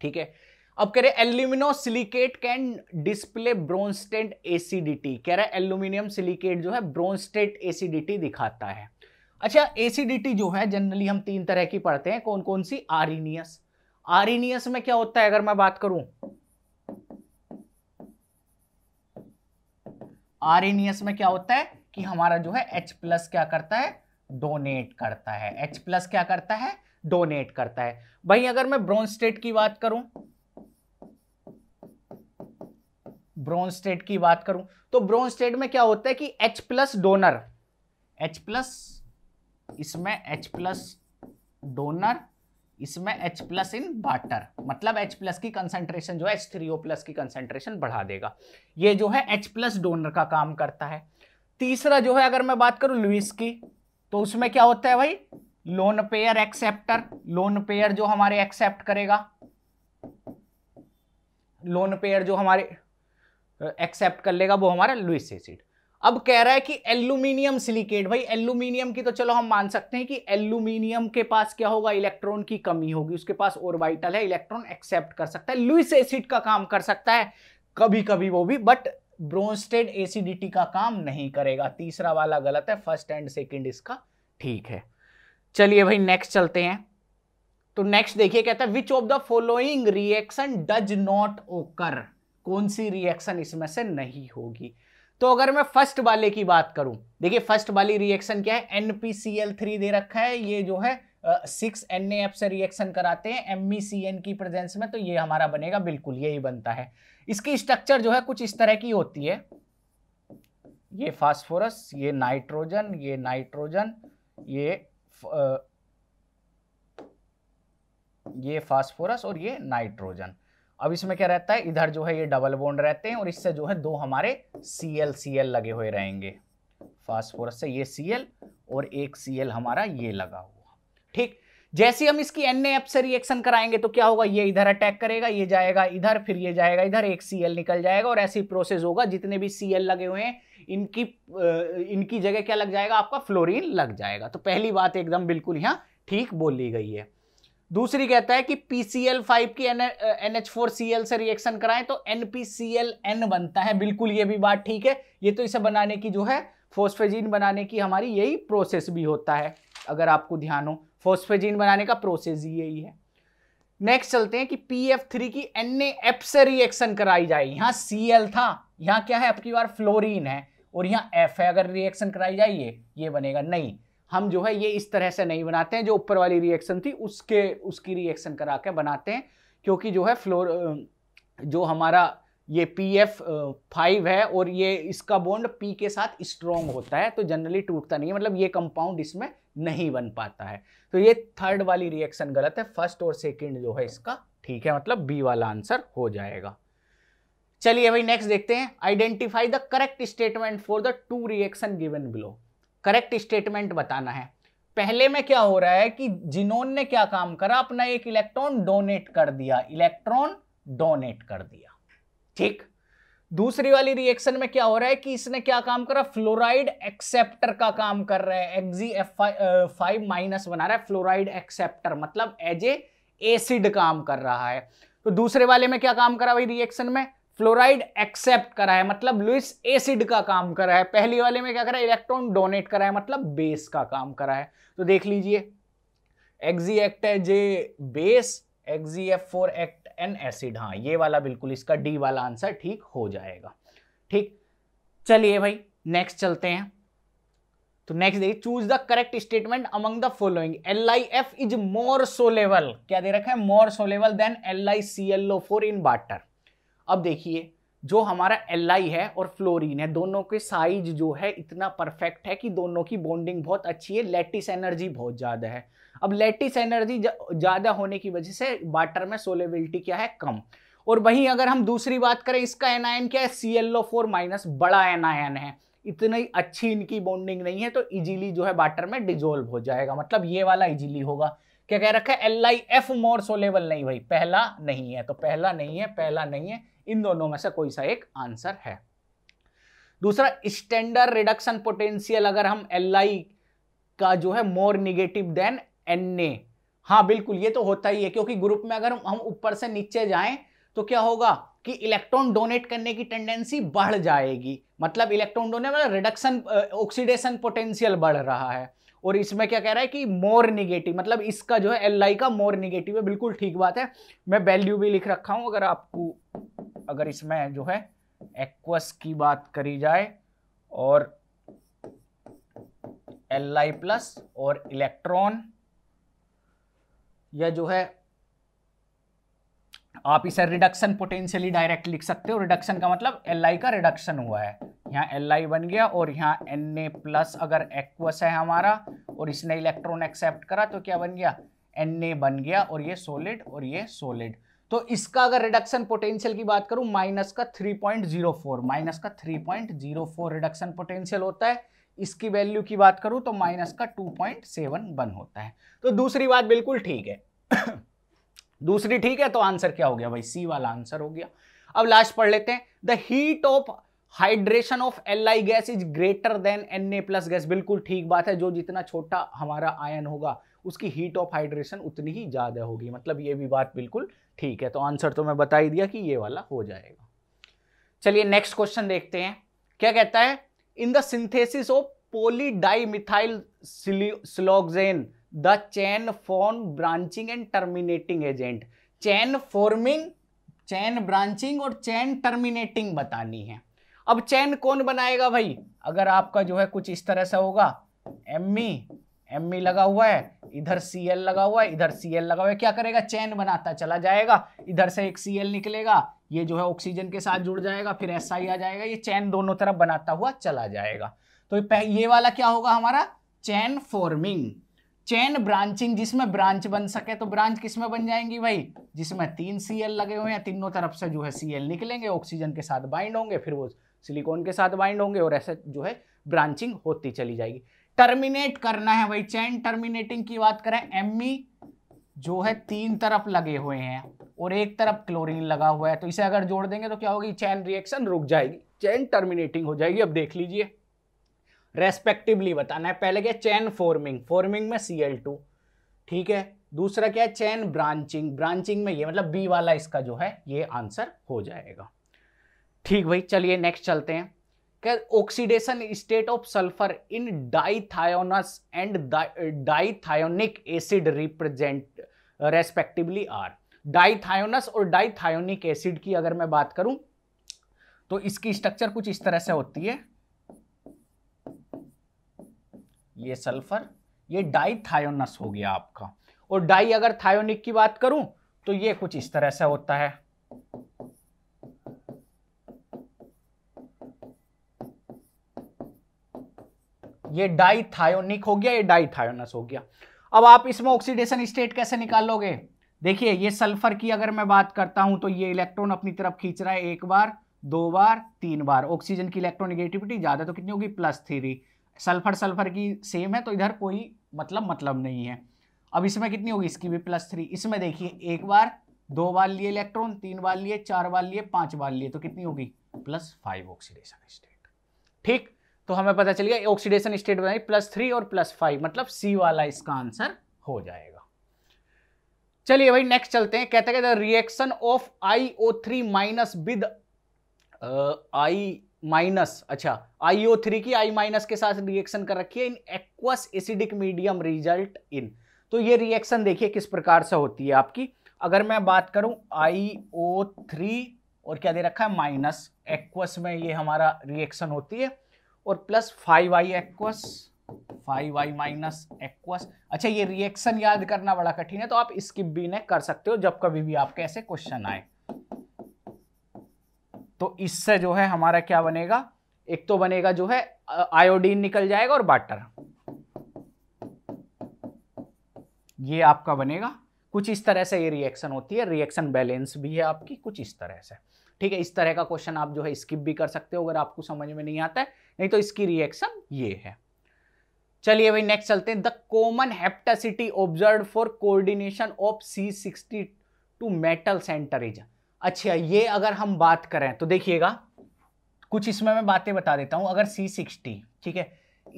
ठीक है अब कह रहे aluminosilicate can display Bronsted acidity कह रहा है एल्यूमिनियम सिलिकेट जो है ब्रोन्स्टेंट एसिडिटी दिखाता है अच्छा एसिडिटी जो है जनरली हम तीन तरह की पढ़ते हैं कौन कौन सी आरिनियस आरिनियस में क्या होता है अगर मैं बात करूं आरिनियस में क्या होता है कि हमारा जो है H प्लस क्या करता है डोनेट करता है H प्लस क्या करता है डोनेट करता है भाई अगर मैं ब्रॉन्ज स्टेट की बात करूं ब्रॉन्ज स्टेट की बात करूं तो स्टेट में क्या होता है कि H plus donor H plus इसमें H प्लस डोनर इसमें H प्लस इन वाटर मतलब H प्लस की कंसेंट्रेशन जो है एच थ्री ओ प्लस की कंसेंट्रेशन बढ़ा देगा ये जो है H प्लस डोनर का काम करता है तीसरा जो है अगर मैं बात करूं लुइस की तो उसमें क्या होता है भाई lone pair acceptor lone pair जो हमारे एक्सेप्ट करेगा लोन पेयर जो हमारे एक्सेप्ट uh, कर लेगा वो हमारा लुइस एसिड अब कह रहा है कि एल्यूमिनियम सिलिकेट भाई एल्यूमिनियम की तो चलो हम मान सकते हैं कि एल्यूमिनियम के पास क्या होगा इलेक्ट्रॉन की कमी होगी उसके पास ओरबाइटल है इलेक्ट्रॉन एक्सेप्ट कर सकता है लुइस एसिड का काम कर सकता है कभी कभी वो भी बट ब्रोन्स्टेड एसिडिटी का काम नहीं करेगा तीसरा वाला गलत है फर्स्ट एंड सेकेंड इसका ठीक है चलिए भाई नेक्स्ट चलते हैं तो नेक्स्ट देखिए कहता है which of the following reaction does not occur कौन सी रिएक्शन इसमें से नहीं होगी तो अगर मैं फर्स्ट वाले की बात करूं देखिए फर्स्ट वाली रिएक्शन क्या है एनपीसीएल थ्री दे रखा है ये जो है सिक्स एन एफ से रिएक्शन कराते हैं एम e की प्रेजेंस में तो ये हमारा बनेगा बिल्कुल यही बनता है इसकी स्ट्रक्चर जो है कुछ इस तरह की होती है ये फास्फोरस ये नाइट्रोजन ये नाइट्रोजन ये ये फास्फोरस और ये नाइट्रोजन अब इसमें क्या रहता है इधर जो है ये डबल बोन्ड रहते हैं और इससे जो है दो हमारे सी एल सी एल लगे हुए रहेंगे फास्फोरस से ये सी एल और एक सी हमारा ये लगा हुआ ठीक जैसे हम इसकी एन एफ से रिएक्शन कराएंगे तो क्या होगा ये इधर अटैक करेगा ये जाएगा इधर फिर ये जाएगा इधर एक सी एल निकल जाएगा और ऐसी प्रोसेस होगा जितने भी सी एल लगे हुए हैं इनकी इनकी जगह क्या लग जाएगा आपका फ्लोरीन लग जाएगा तो पहली बात एकदम बिल्कुल यहाँ ठीक बोली गई है दूसरी कहता है कि पीसीएल फाइव की N H four C L से रिएक्शन कराएं तो एनपीसीएल एन बनता है बिल्कुल ये भी बात ठीक है ये तो इसे बनाने की जो है फोस्फेजीन बनाने की हमारी यही प्रोसेस भी होता है अगर आपको ध्यान हो फोस्फेजीन बनाने का प्रोसेस ही यही है नेक्स्ट चलते हैं कि पी एफ थ्री की एन एफ से रिएक्शन कराई जाए यहाँ सी एल था यहाँ क्या है आपकी बार फ्लोरिन है और यहाँ एफ है अगर रिएक्शन कराई जाए ये ये बनेगा नहीं हम जो है ये इस तरह से नहीं बनाते हैं जो ऊपर वाली रिएक्शन थी उसके उसकी रिएक्शन करा के बनाते हैं क्योंकि जो है फ्लोर जो हमारा ये पी एफ फाइव है और ये इसका बॉन्ड पी के साथ स्ट्रॉन्ग होता है तो जनरली टूटता नहीं है मतलब ये कंपाउंड इसमें नहीं बन पाता है तो ये थर्ड वाली रिएक्शन गलत है फर्स्ट और सेकेंड जो है इसका ठीक है मतलब बी वाला आंसर हो जाएगा चलिए भाई नेक्स्ट देखते हैं identify the correct statement for the two reaction given below correct statement बताना है पहले में क्या हो रहा है कि जिनोन ने क्या काम करा अपना एक इलेक्ट्रॉन डोनेट कर दिया इलेक्ट्रॉन डोनेट कर दिया ठीक दूसरी वाली रिएक्शन में क्या हो रहा है कि इसने क्या काम करा फ्लोराइड एक्सेप्टर का काम कर रहा है एक्जी एफ फाइव माइनस बना रहा है फ्लोराइड एक्सेप्टर मतलब एज ए एसिड काम कर रहा है तो दूसरे वाले में क्या काम करा भाई रिएक्शन में फ्लोराइड एक्सेप्ट करा है मतलब लुइस एसिड का काम करा है पहली वाले में क्या करा है इलेक्ट्रॉन डोनेट करा है मतलब बेस का काम करा है तो देख लीजिए एक्जी एक्ट e है जे बेस एक्जी F four act an acid हाँ ये वाला बिल्कुल इसका डी वाला आंसर ठीक हो जाएगा ठीक चलिए भाई नेक्स्ट चलते हैं तो नेक्स्ट देखिए choose the correct statement among the following L I F is more soluble क्या दे रखा है more soluble than L I C L O four in water अब देखिए जो हमारा एल है और फ्लोरीन है दोनों के साइज जो है इतना परफेक्ट है कि दोनों की बॉन्डिंग बहुत अच्छी है लेटिस एनर्जी बहुत ज़्यादा है अब लेटिस एनर्जी ज़्यादा होने की वजह से वाटर में सोलेबिलिटी क्या है कम और वहीं अगर हम दूसरी बात करें इसका एनायन क्या है C L O four minus बड़ा एनायन है इतनी अच्छी इनकी बॉन्डिंग नहीं है तो इजीली जो है वाटर में डिजोल्व हो जाएगा मतलब ये वाला इजीली होगा क्या कह रखा है L I F more soluble नहीं भाई पहला नहीं है तो पहला नहीं है पहला नहीं है इन दोनों में से कोई सा एक आंसर है दूसरा स्टैंडर्ड रिडक्शन पोटेंशियल अगर हम एल का जो है more negative than N A हाँ बिल्कुल ये तो होता ही है क्योंकि ग्रुप में अगर हम ऊपर से नीचे जाएं तो क्या होगा कि इलेक्ट्रॉन डोनेट करने की टेंडेंसी बढ़ जाएगी मतलब इलेक्ट्रॉन डोनेट मतलब रिडक्शन ऑक्सीडेशन पोटेंशियल बढ़ रहा है और इसमें क्या कह रहा है कि मोर निगेटिव मतलब इसका जो है एल का मोर निगेटिव है बिल्कुल ठीक बात है मैं वैल्यू भी लिख रखा हूँ अगर आपको अगर इसमें जो है एक्वस की बात करी जाए और एल आई प्लस और इलेक्ट्रॉन या जो है आप इसे रिडक्शन पोटेंशियली डायरेक्ट लिख सकते हो रिडक्शन का मतलब एल आई का रिडक्शन हुआ है यहाँ एल आई बन गया और यहाँ एन ए प्लस अगर एक्वस है हमारा और इसने इलेक्ट्रॉन एक्सेप्ट करा तो क्या बन गया एन ए बन गया और ये सोलिड और ये सोलिड तो इसका अगर रिडक्शन पोटेंशियल की बात करूं माइनस का 3.04 माइनस का 3.04 रिडक्शन पोटेंशियल होता है इसकी वैल्यू की बात करूं तो माइनस का 2.71 होता है तो दूसरी बात बिल्कुल ठीक है दूसरी ठीक है तो आंसर क्या हो गया भाई सी वाला आंसर हो गया अब लास्ट पढ़ लेते हैं the heat of hydration of L I gas is greater than N A plus gas बिल्कुल ठीक बात है जो जितना छोटा हमारा आयन होगा उसकी हीट ऑफ हाइड्रेशन उतनी ही ज़्यादा होगी मतलब ये भी बात बिल्कुल ठीक है तो आंसर तो मैं बता ही दिया कि ये वाला हो जाएगा चलिए नेक्स्ट क्वेश्चन देखते हैं क्या कहता है in the synthesis of polydimethyl siloxane the chain form branching and terminating agent chain forming chain branching और चैन टर्मिनेटिंग बतानी है अब चैन कौन बनाएगा भाई अगर आपका जो है कुछ इस तरह से होगा एमी एम ई e लगा हुआ है इधर सी एल लगा हुआ है इधर सी एल लगा हुआ है क्या करेगा चैन बनाता चला जाएगा इधर से एक सी एल निकलेगा ये जो है ऑक्सीजन के साथ जुड़ जाएगा फिर ऐसा ही आ जाएगा ये चैन दोनों तरफ बनाता हुआ चला जाएगा तो ये वाला क्या होगा हमारा चैन फॉर्मिंग चैन ब्रांचिंग जिसमें ब्रांच बन सके तो ब्रांच किसमें बन जाएंगी भाई जिसमें तीन सी लगे हुए हैं तीनों तरफ से जो है सी निकलेंगे ऑक्सीजन के साथ बाइंड होंगे फिर वो सिलिकॉन के साथ बाइंड होंगे और ऐसे जो है ब्रांचिंग होती चली जाएगी टर्मिनेट करना है वही चैन टर्मिनेटिंग की बात करें एमी जो है तीन तरफ लगे हुए हैं और एक तरफ क्लोरीन लगा हुआ है तो इसे अगर जोड़ देंगे तो क्या होगी चैन रिएक्शन रुक जाएगी चैन टर्मिनेटिंग हो जाएगी अब देख लीजिए रेस्पेक्टिवली बताना है पहले क्या चैन फॉर्मिंग फॉर्मिंग में सी ठीक है दूसरा क्या है चैन ब्रांचिंग ब्रांचिंग में ये मतलब बी वाला इसका जो है ये आंसर हो जाएगा ठीक भाई चलिए नेक्स्ट चलते हैं oxidation state of sulphur in dithionous and dithionic acid represent respectively are dithionous और डाइथायोनिक एसिड की अगर मैं बात करूं तो इसकी स्ट्रक्चर कुछ इस तरह से होती है ये सल्फर ये डाइथायोनस हो गया आपका और डाई अगर थायोनिक की बात करूं तो ये कुछ इस तरह से होता है ये डाइथायोनिक हो गया ये डाइथायोनस हो गया अब आप इसमें ऑक्सीडेशन स्टेट कैसे निकाल लोगे देखिए ये सल्फर की अगर मैं बात करता हूं तो ये इलेक्ट्रॉन अपनी तरफ खींच रहा है एक बार दो बार तीन बार ऑक्सीजन की इलेक्ट्रोनिगेटिविटी ज़्यादा तो कितनी होगी प्लस थ्री सल्फर सल्फर की सेम है तो इधर कोई मतलब मतलब नहीं है अब इसमें कितनी होगी इसकी भी प्लस थ्री इसमें देखिए एक बार दो बार लिए इलेक्ट्रॉन तीन बार लिए चार बार लिए पांच बार लिए तो कितनी होगी प्लस फाइव ऑक्सीडेशन स्टेट ठीक तो हमें पता चल गया ऑक्सीडेशन स्टेट बनाई प्लस थ्री और प्लस फाइव मतलब सी वाला इसका आंसर हो जाएगा चलिए भाई नेक्स्ट चलते हैं कहते हैं reaction of I O three minus with I minus अच्छा आई ओ थ्री की आई माइनस के साथ रिएक्शन कर रखी है in aqueous acidic medium result in तो ये रिएक्शन देखिए किस प्रकार से होती है आपकी अगर मैं बात करूं आई ओ थ्री और क्या दे रखा है माइनस एक्वस में ये हमारा रिएक्शन होती है और plus five I aqueous five I minus aqueous अच्छा ये रिएक्शन याद करना बड़ा कठिन है तो आप स्किप भी नहीं कर सकते हो जब कभी भी आपके ऐसे क्वेश्चन आए तो इससे जो है हमारा क्या बनेगा एक तो बनेगा जो है आयोडीन निकल जाएगा और बाटर ये आपका बनेगा कुछ इस तरह से ये रिएक्शन होती है रिएक्शन बैलेंस भी है आपकी कुछ इस तरह से ठीक है इस तरह का क्वेश्चन आप जो है स्किप भी कर सकते हो अगर आपको समझ में नहीं आता है नहीं तो इसकी रिएक्शन ये है चलिए भाई नेक्स्ट चलते हैं the common hapticity observe for coordination of C sixty to metal center is अच्छा ये अगर हम बात करें तो देखिएगा कुछ इसमें मैं बातें बता देता हूं अगर सी सिक्सटी ठीक है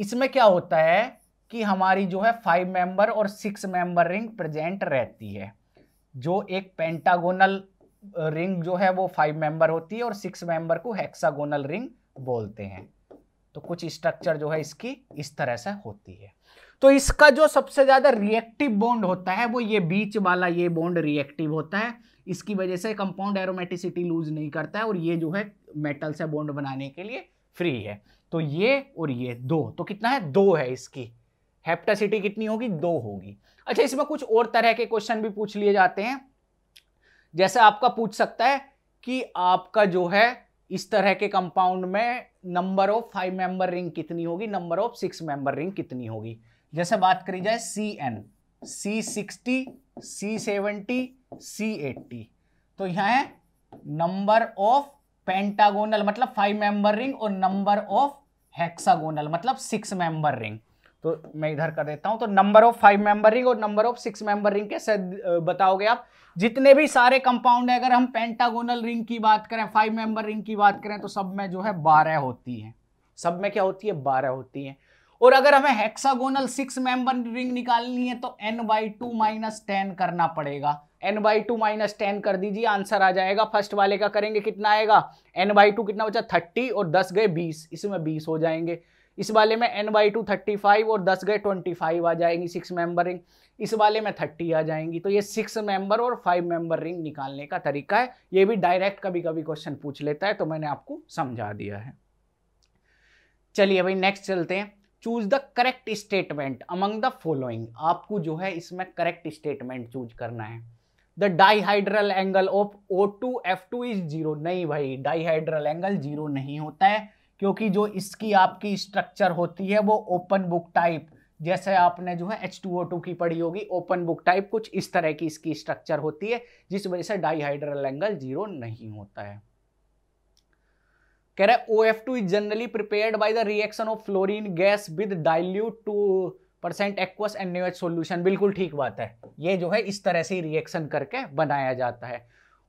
इसमें क्या होता है कि हमारी जो है फाइव मेंबर और सिक्स मेंबर रिंग प्रेजेंट रहती है जो एक पेंटागोनल रिंग जो है वो फाइव मेंबर होती है और सिक्स मेंबर को हेक्सागोनल रिंग बोलते हैं तो कुछ स्ट्रक्चर जो है इसकी इस तरह से होती है तो इसका जो सबसे ज़्यादा रिएक्टिव बॉन्ड होता है वो ये बीच वाला ये बॉन्ड रिएक्टिव होता है इसकी वजह से कंपाउंड एरोमेटिसिटी लूज नहीं करता है और ये जो है मेटल से बॉन्ड बनाने के लिए फ्री है तो ये और ये दो तो कितना है दो है इसकी हेप्टासिटी कितनी होगी दो होगी अच्छा इसमें कुछ और तरह के क्वेश्चन भी पूछ लिए जाते हैं जैसे आपका पूछ सकता है कि आपका जो है इस तरह के कंपाउंड में number of five member ring कितनी होगी number of six member ring कितनी होगी जैसे बात करी जाए C N C sixty C seventy C eighty तो यहाँ है नंबर ऑफ पेंटागोनल मतलब फाइव मेंबर रिंग और नंबर ऑफ हेक्सागोनल मतलब सिक्स मेंबर रिंग तो मैं इधर कर देता हूँ तो number of five member ring और number of six member ring के बताओगे आप जितने भी सारे कंपाउंड है अगर हम पेंटागोनल रिंग की बात करें फाइव मेंबर रिंग की बात करें तो सब में जो है बारह होती है सब में क्या होती है बारह होती है और अगर हमें हेक्सागोनल सिक्स मेंबर रिंग निकालनी है तो N by two minus ten करना पड़ेगा N by two minus ten कर दीजिए आंसर आ जाएगा फर्स्ट वाले का करेंगे कितना आएगा एन बाई टू कितना बचा थर्टी और दस गए बीस इसमें बीस हो जाएंगे इस वाले में N by two thirty five और दस गए ट्वेंटी फाइव आ जाएंगी सिक्स मेंबर रिंग इस वाले में थर्टी आ जाएंगी तो ये सिक्स मेंबर और फाइव मेंबर रिंग निकालने का तरीका है ये भी डायरेक्ट कभी कभी क्वेश्चन पूछ लेता है तो मैंने आपको समझा दिया है चलिए भाई नेक्स्ट चलते हैं choose the correct statement among the following आपको जो है इसमें करेक्ट स्टेटमेंट चूज करना है the dihedral angle of O two F two is zero नहीं भाई डाईहाइड्रल एंगल जीरो नहीं होता है क्योंकि जो इसकी आपकी स्ट्रक्चर होती है वो ओपन बुक टाइप जैसे आपने जो है टू की पढ़ी होगी ओपन बुक टाइप कुछ इस तरह की इसकी स्ट्रक्चर होती है जिस वजह से डाईहाइड्रल एंगल जीरो नहीं होता है कह रहे O F two is generally prepared by the reaction of fluorine gas with dilute two percent aqueous N solution बिल्कुल ठीक बात है ये जो है इस तरह से रिएक्शन करके बनाया जाता है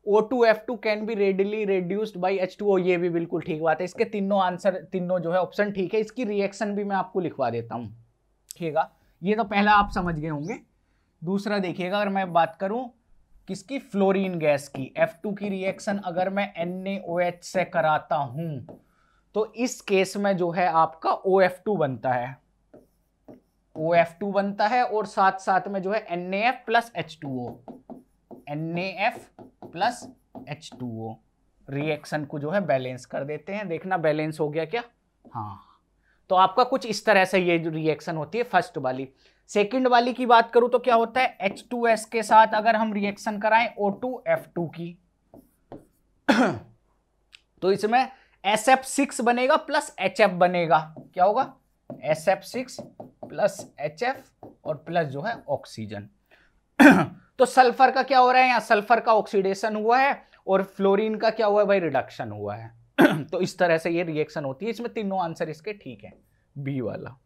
O two F two can be readily reduced by H two O ये भी बिल्कुल ठीक बात है इसके तीनों आंसर तीनों जो है ऑप्शन ठीक है इसकी रिएक्शन भी मैं आपको लिखवा देता हूँ ठीक है ये तो पहला आप समझ गए होंगे दूसरा देखिएगा अगर मैं बात करूँ किसकी फ्लोरीन गैस की एफ टू की रिएक्शन अगर मैं एन ए ओ एच से कराता हूँ तो इस केस में जो है आपका ओ एफ टू बनता है ओ एफ टू बनता है और साथ साथ में जो है N A F plus H two O N A F plus H two O reaction को जो है बैलेंस कर देते हैं देखना बैलेंस हो गया क्या हाँ तो आपका कुछ इस तरह से ये जो रिएक्शन होती है फर्स्ट वाली सेकंड वाली की बात करूं तो क्या होता है H2S के साथ अगर हम रिएक्शन कराएं O2F2 की तो इसमें SF6 बनेगा प्लस HF बनेगा क्या होगा SF6 प्लस HF और प्लस जो है ऑक्सीजन तो सल्फर का क्या हो रहा है यहाँ सल्फर का ऑक्सीडेशन हुआ है और फ्लोरीन का क्या हुआ है भाई रिडक्शन हुआ है तो इस तरह से ये रिएक्शन होती है इसमें तीनों आंसर इसके ठीक है बी वाला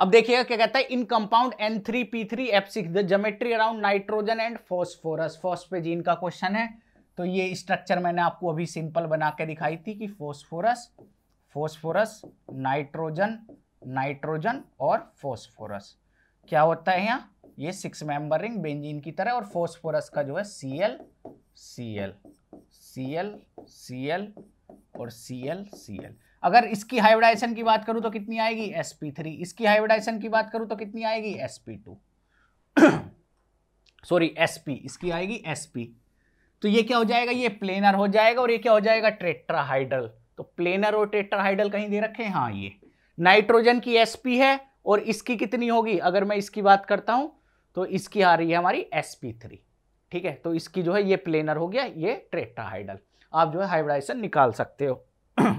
अब देखिएगा क्या कहता है in compound N three P three F six the geometry around nitrogen and phosphorus phosphazene का क्वेश्चन है तो ये स्ट्रक्चर मैंने आपको अभी सिंपल बना के दिखाई थी कि फॉस्फोरस फॉस्फोरस नाइट्रोजन नाइट्रोजन और फॉस्फोरस क्या होता है यहां ये सिक्स मेंबर रिंग बेंजीन की तरह और फोस्फोरस का जो है C L C L C L C L और सी एल सी एल अगर इसकी हाइब्रिडाइजेशन की बात करूं तो कितनी आएगी एस पी थ्री इसकी हाइब्रिडाइजेशन की बात करूं तो कितनी आएगी S P two sorry S P इसकी आएगी एस पी तो ये क्या हो जाएगा ये प्लेनर हो जाएगा और ये क्या हो जाएगा ट्रेट्राहाइड्रल तो प्लेनर और टेट्राहाइड्रल कहीं दे रखे हैं हाँ ये नाइट्रोजन की एस पी है और इसकी कितनी होगी अगर मैं इसकी बात करता हूं तो इसकी आ रही है हमारी एस थ्री ठीक है तो इसकी जो है ये प्लेनर हो गया ये ट्रेट्राहाइडल आप जो है हाइब्रिडाइजेशन निकाल सकते हो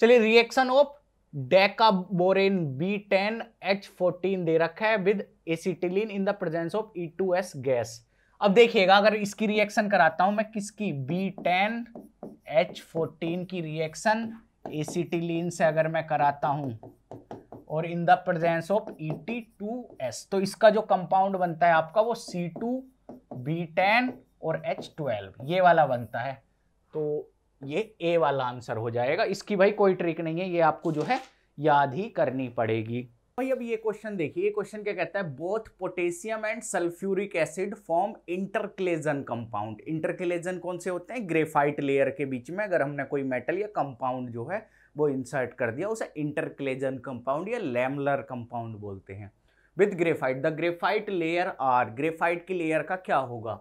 चलिए reaction of borane B ten H fourteen दे रखा है with acetylene in the presence of E two S gas अब देखिएगा अगर इसकी रिएक्शन कराता हूं मैं किसकी बी टेन एच फोर्टीन की रिएक्शन एसिटिलीन से अगर मैं कराता हूं और in the presence of E T two S तो इसका जो कंपाउंड बनता है आपका वो सी टू बी टेन और एच ट्वेल्व ये वाला बनता है तो ये ए वाला आंसर हो जाएगा इसकी भाई कोई ट्रिक नहीं है ये आपको जो है याद ही करनी पड़ेगी भाई अब ये क्वेश्चन देखिए ये क्वेश्चन क्या कहता है both potassium and sulphuric acid form intercalation compound intercalation कौन से होते हैं ग्रेफाइट लेयर के बीच में अगर हमने कोई मेटल या कंपाउंड जो है वो इंसर्ट कर दिया उसे इंटरक्लेजन कंपाउंड या लेमलर कंपाउंड बोलते हैं with graphite the graphite layer are graphite की लेयर का क्या होगा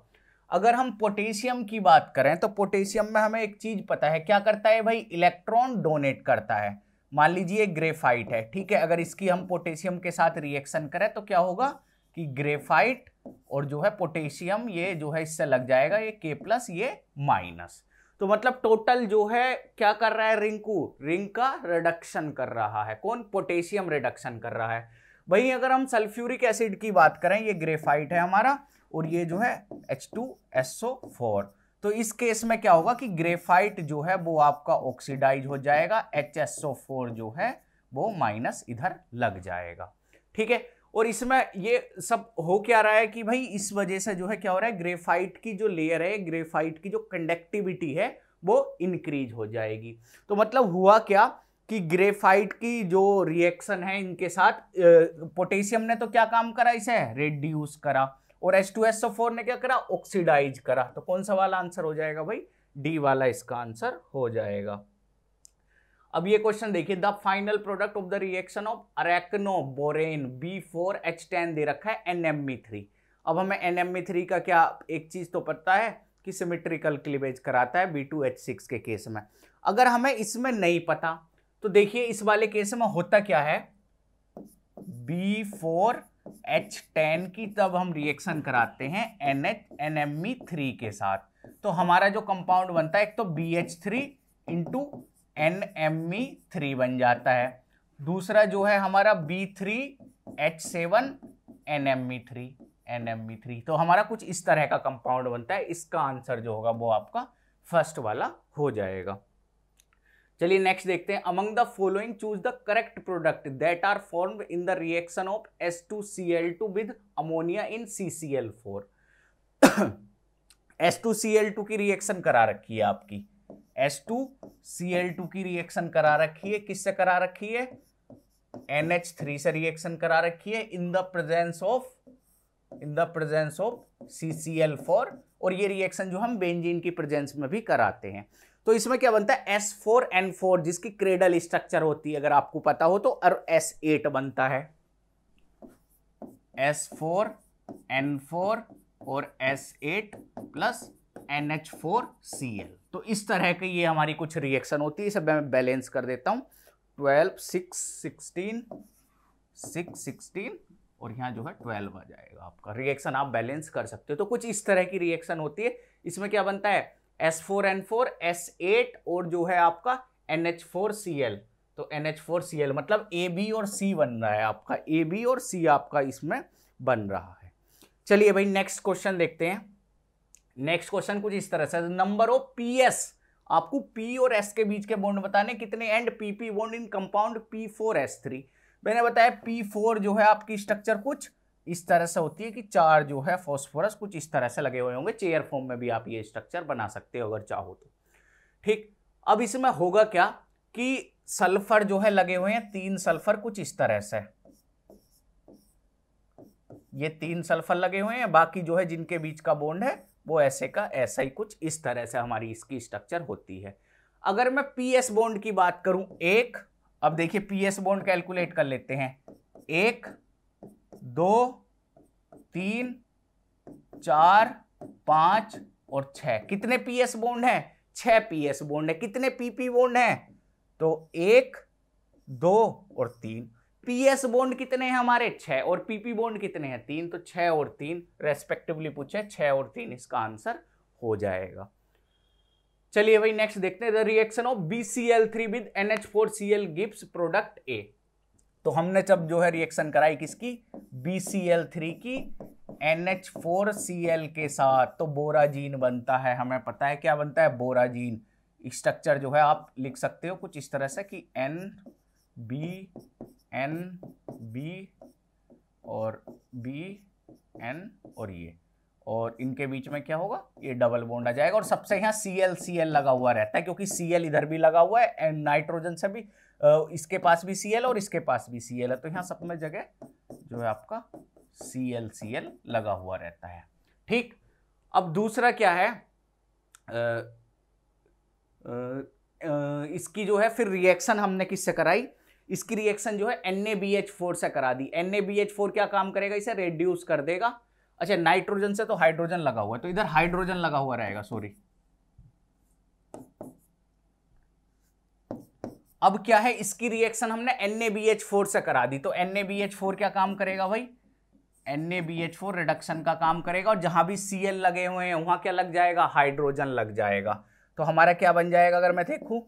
अगर हम पोटेशियम की बात करें तो पोटेशियम में हमें एक चीज़ पता है क्या करता है भाई इलेक्ट्रॉन डोनेट करता है मान लीजिए ग्रेफाइट है ठीक है अगर इसकी हम पोटेशियम के साथ रिएक्शन करें तो क्या होगा कि ग्रेफाइट और जो है पोटेशियम ये जो है इससे लग जाएगा ये के प्लस ये माइनस तो मतलब टोटल जो है क्या कर रहा है रिंकू रिंग का रिडक्शन कर रहा है कौन पोटेशियम रिडक्शन कर रहा है वहीं अगर हम सल्फ्यूरिक एसिड की बात करें ये ग्रेफाइट है हमारा और ये जो है H2SO4 तो इस केस में क्या होगा कि ग्रेफाइट जो है वो आपका ऑक्सीडाइज हो जाएगा HSO4 जो है वो माइनस इधर लग जाएगा ठीक है और इसमें ये सब हो क्या रहा है कि भाई इस वजह से जो है क्या हो रहा है ग्रेफाइट की जो लेयर है ग्रेफाइट की जो कंडक्टिविटी है वो इंक्रीज हो जाएगी तो मतलब हुआ क्या कि ग्रेफाइट की जो रिएक्शन है इनके साथ पोटेशियम ने तो क्या काम करा इसे रेड्यूस करा और एस टू एस फोर ने क्या करा ऑक्सीडाइज करा तो कौन सा वाला आंसर हो जाएगा भाई डी वाला इसका आंसर हो जाएगा अब ये क्वेश्चन देखिए the final product of the reaction of arachno borane B four H ten दे रखा है एन एम थ्री अब हमें एन एम थ्री का क्या एक चीज़ तो पता है कि सिमेट्रिकल क्लीवेज कराता है बी टू एच सिक्स के केस में अगर हमें इसमें नहीं पता तो देखिए इस वाले केस में होता क्या है बी फोर एच टेन की तब हम रिएक्शन कराते हैं N H N M E three के साथ तो हमारा जो कंपाउंड बनता है एक तो B H three into N M E three बन जाता है दूसरा जो है हमारा B three H seven N M E three N M E three तो हमारा कुछ इस तरह का कंपाउंड बनता है इसका आंसर जो होगा वो आपका फर्स्ट वाला हो जाएगा चलिए नेक्स्ट देखते हैं among the following choose the correct product that are form in the reaction of S two C L two with ammonia in C C L four S two C L two की reaction करा रखी है आपकी S two C L two की reaction करा रखी है किससे करा रखी है थ्री से रिएक्शन करा रखी है in the presence of in the presence of C C L four और ये रिएक्शन जो हम बेंजीन की प्रेजेंस में भी कराते हैं तो इसमें क्या बनता है एस फोर एन फोर जिसकी क्रेडल स्ट्रक्चर होती है अगर आपको पता हो तो और एट बनता है एस फोर एन फोर और S eight plus N H four C L तो इस तरह की ये हमारी कुछ रिएक्शन होती है सब मैं बैलेंस कर देता हूँ twelve six sixteen six sixteen और यहाँ जो है ट्वेल्व आ जाएगा आपका रिएक्शन आप बैलेंस कर सकते हो तो कुछ इस तरह की रिएक्शन होती है इसमें क्या बनता है S four N four S eight और जो है आपका N H four C L तो N H four C L मतलब ए बी और सी बन रहा है आपका ए बी और सी आपका इसमें बन रहा है चलिए भाई नेक्स्ट क्वेश्चन देखते हैं नेक्स्ट क्वेश्चन कुछ इस तरह से नंबर ऑफ पी एस आपको पी और एस के बीच के बॉन्ड बताने कितने and P P bond in compound P four S three मैंने बताया पी फोर जो है आपकी स्ट्रक्चर कुछ इस तरह से होती है कि चार जो है फॉस्फोरस कुछ इस तरह से लगे हुए होंगे चेयर फॉर्म में भी आप ये स्ट्रक्चर बना सकते हो अगर चाहो तो ठीक अब इसमें होगा क्या कि सल्फर जो है लगे हुए हैं तीन सल्फर कुछ इस तरह से ये तीन सल्फर लगे हुए हैं बाकी जो है जिनके बीच का बॉन्ड है वो ऐसे का ऐसा ही कुछ इस तरह से हमारी इसकी स्ट्रक्चर होती है अगर मैं पी एस बॉन्ड की बात करूं एक अब देखिए पी एस बॉन्ड कैलकुलेट कर लेते हैं एक दो तीन चार पांच और छह कितने पी एस बॉन्ड है छह पी एस बॉन्ड है कितने पीपी बॉन्ड है तो एक दो और तीन पीएस बॉन्ड कितने हैं हमारे छह और पीपी बॉन्ड कितने हैं तीन तो छह और तीन रेस्पेक्टिवली पूछे छह और तीन इसका आंसर हो जाएगा चलिए भाई नेक्स्ट देखते हैं the reaction of B C L three with N H four C L gives product A तो हमने जब जो है रिएक्शन कराई किसकी बी सी एल थ्री की N H four C L के साथ तो बोराजीन बनता है हमें पता है क्या बनता है बोराजीन स्ट्रक्चर जो है आप लिख सकते हो कुछ इस तरह से कि एन बी एन बी और बी एन और ये और इनके बीच में क्या होगा ये डबल बॉन्ड आ जाएगा और सबसे यहाँ सी एल सी एल लगा हुआ रहता है क्योंकि सी एल इधर भी लगा हुआ है एंड नाइट्रोजन से भी इसके पास भी सी एल और इसके पास भी सी एल है तो यहाँ सब में जगह जो है आपका सी एल सी एल लगा हुआ रहता है ठीक अब दूसरा क्या है आ, आ, आ, इसकी जो है फिर रिएक्शन हमने किससे कराई इसकी रिएक्शन जो है एन से करा दी एन क्या काम करेगा इसे रेड्यूस कर देगा अच्छा नाइट्रोजन से तो हाइड्रोजन लगा हुआ है तो इधर हाइड्रोजन लगा हुआ रहेगा सॉरी अब क्या है इसकी रिएक्शन हमने NaBH4 से करा दी तो NaBH4 क्या काम करेगा भाई NaBH4 रिडक्शन का काम करेगा और जहां भी Cl लगे हुए हैं वहां क्या लग जाएगा हाइड्रोजन लग जाएगा तो हमारा क्या बन जाएगा अगर मैं देखू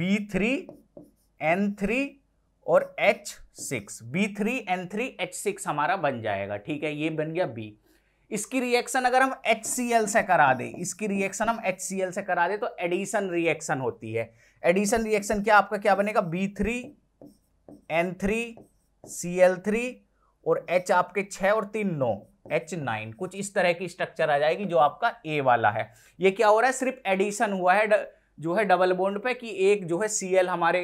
बी थ्री एन थ्री और H six B three N three H six हमारा बन जाएगा ठीक है ये बन गया बी इसकी रिएक्शन अगर हम एच सी एल से करा दें इसकी रिएक्शन हम एच सी एल से करा दें तो एडिशन रिएक्शन होती है एडिशन रिएक्शन क्या आपका क्या बनेगा B three N three C L three और एच आपके छः और तीन नौ एच नाइन कुछ इस तरह की स्ट्रक्चर आ जाएगी जो आपका ए वाला है ये क्या हो रहा है सिर्फ एडिशन हुआ है जो है डबल बोन्ड पे कि एक जो है सी हमारे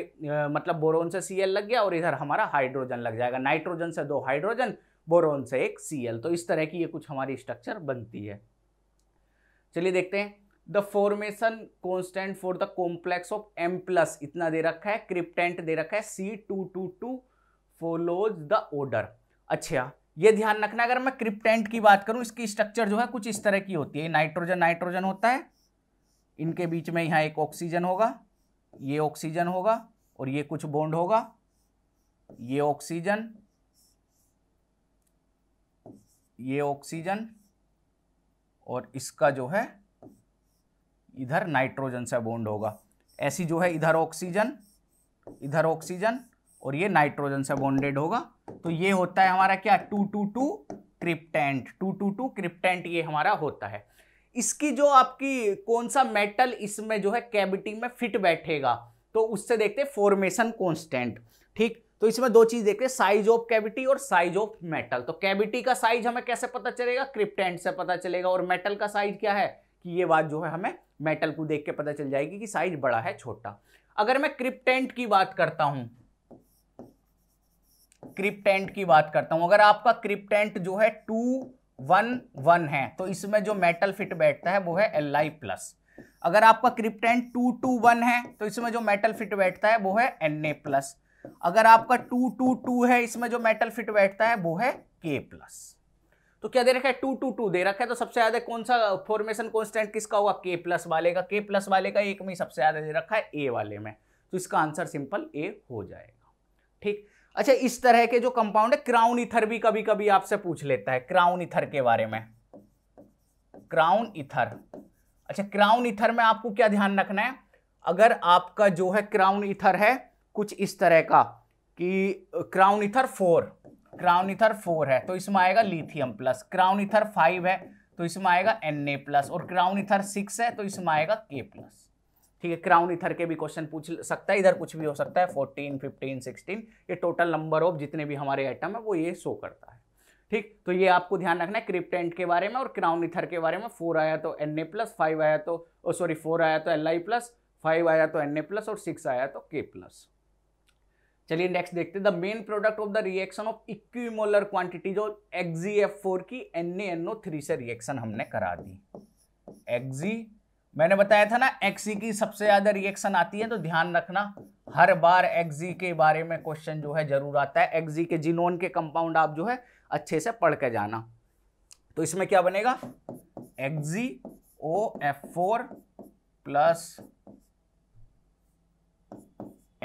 मतलब बोरोन से सी लग गया और इधर हमारा हाइड्रोजन लग जाएगा नाइट्रोजन से दो हाइड्रोजन बोरोन से एक सी तो इस तरह की ये कुछ हमारी स्ट्रक्चर बनती है चलिए देखते हैं the formation constant for the complex of M plus इतना दे रखा है क्रिप्टेंट दे रखा है C two two two follows the order अच्छा ये ध्यान रखना अगर मैं क्रिप्टेंट की बात करूं इसकी स्ट्रक्चर जो है कुछ इस तरह की होती है नाइट्रोजन नाइट्रोजन होता है इनके बीच में यहाँ एक ऑक्सीजन होगा ये ऑक्सीजन होगा और ये कुछ बॉन्ड होगा ये ऑक्सीजन ये ऑक्सीजन और इसका जो है इधर नाइट्रोजन से बॉन्ड होगा ऐसी जो है इधर ऑक्सीजन इधर ऑक्सीजन और ये नाइट्रोजन से बॉन्डेड होगा तो ये होता है हमारा क्या two two two cryptand two two two cryptand ये हमारा होता है इसकी जो आपकी कौन सा मेटल इसमें जो है कैविटी में फिट बैठेगा तो उससे देखते हैं फॉर्मेशन कॉन्स्टेंट ठीक तो इसमें दो चीज देखते हैं साइज ऑफ कैविटी और साइज ऑफ मेटल तो कैविटी का साइज हमें कैसे पता चलेगा क्रिप्टेंट से पता चलेगा और मेटल का साइज क्या है कि ये बात जो है हमें मेटल को देख के पता चल जाएगी कि साइज बड़ा है छोटा अगर मैं क्रिप्टेंट की बात करता हूं क्रिप्टेंट की बात करता हूं अगर आपका क्रिप्टेंट जो है टू वन वन है तो इसमें जो मेटल फिट बैठता है वो है एल आई प्लस अगर आपका क्रिप्टेन टू टू वन है तो इसमें जो मेटल फिट बैठता है वो है एन ए प्लस अगर आपका टू टू टू है इसमें जो मेटल फिट बैठता है वो है के प्लस तो क्या दे रखा है टू टू टू दे रखा है तो सबसे ज्यादा कौन सा फॉर्मेशन कॉन्स्टेंट किसका होगा के प्लस वाले का के प्लस वाले का एक में सबसे ज्यादा दे रखा है ए वाले में तो इसका आंसर सिंपल ए हो जाएगा ठीक अच्छा इस तरह के जो कंपाउंड है क्राउन इथर भी कभी कभी आपसे पूछ लेता है क्राउन इथर के बारे में क्राउन इथर अच्छा क्राउन इथर में आपको क्या ध्यान रखना है अगर आपका जो है क्राउन इथर है कुछ इस तरह का कि crown ether four crown ether four है तो इसमें आएगा lithium plus crown ether five है तो इसमें आएगा एन ए प्लस और क्राउन इथर सिक्स है तो इसमें आएगा के प्लस ठीक है क्राउन इथर के भी क्वेश्चन पूछ सकता है इधर कुछ भी हो सकता है फोर्टीन फिफ्टीन सिक्सटीन ये टोटल नंबर ऑफ जितने भी हमारे आइटम है वो ये शो करता है ठीक तो ये आपको ध्यान रखना है क्रिप्टेंट के बारे में और क्राउन इथर के बारे में फोर आया तो एन ए प्लस फाइव आया तो सॉरी फोर आया तो एल आई प्लस फाइव आया तो एन ए प्लस और सिक्स आया तो के प्लस चलिए नेक्स्ट देखते हैं the main product of the reaction of equimolar quantity जो एक्जी एफ फोर की N A N O three से रिएक्शन हमने करा दी एक्जी मैंने बताया था ना एक्सी की सबसे ज़्यादा रिएक्शन आती है तो ध्यान रखना हर बार एक्सी के बारे में क्वेश्चन जो है जरूर आता है एक्सी के जिनोन के कंपाउंड आप जो है अच्छे से पढ़ के जाना तो इसमें क्या बनेगा एक्जी O F four plus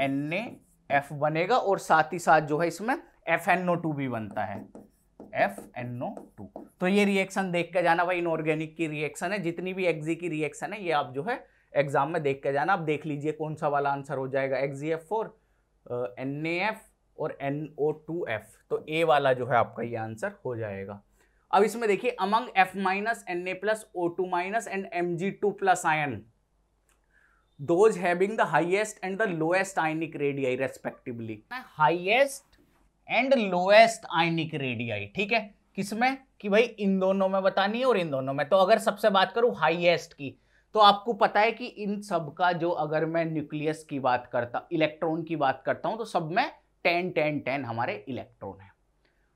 N A F बनेगा और साथ ही साथ जो है इसमें एफ एन ओ टू भी बनता है एफ एन ओ टू तो ये रिएक्शन देख के जाना भाई इनऑर्गेनिक की रिएक्शन है जितनी भी एक्जी की रिएक्शन है ये आप जो है एग्जाम में देख के जाना आप देख लीजिए कौन सा वाला आंसर हो जाएगा एक्जी F four N A F और एन ओ टू एफ तो ए वाला जो है आपका ये आंसर हो जाएगा अब इसमें देखिए among F minus N A plus O two minus and M G two plus ion those having the highest and the lowest ionic radii respectively highest and lowest ionic radii ठीक है किसमें कि भाई इन दोनों में बतानी है और इन दोनों में तो अगर सबसे बात करूं हाईएस्ट की तो आपको पता है कि इन सब का जो अगर मैं न्यूक्लियस की बात करता इलेक्ट्रॉन की बात करता हूं तो सब में टेन टेन टेन हमारे इलेक्ट्रॉन है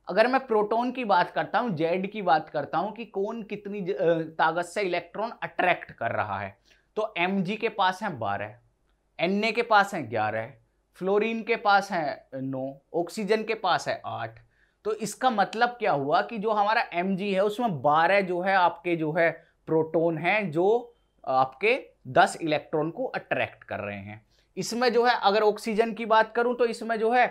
अगर मैं प्रोटोन की बात करता हूं जेड की बात करता हूं कि कौन कितनी ताकत से इलेक्ट्रॉन अट्रैक्ट कर रहा है तो एम के पास है बारह एन के पास है ग्यारह फ्लोरीन के पास है नौ ऑक्सीजन के पास है आठ तो इसका मतलब क्या हुआ कि जो हमारा एम है उसमें बारह जो है आपके जो है प्रोटोन है जो आपके दस इलेक्ट्रॉन को अट्रैक्ट कर रहे हैं इसमें जो है अगर ऑक्सीजन की बात करूं तो इसमें जो है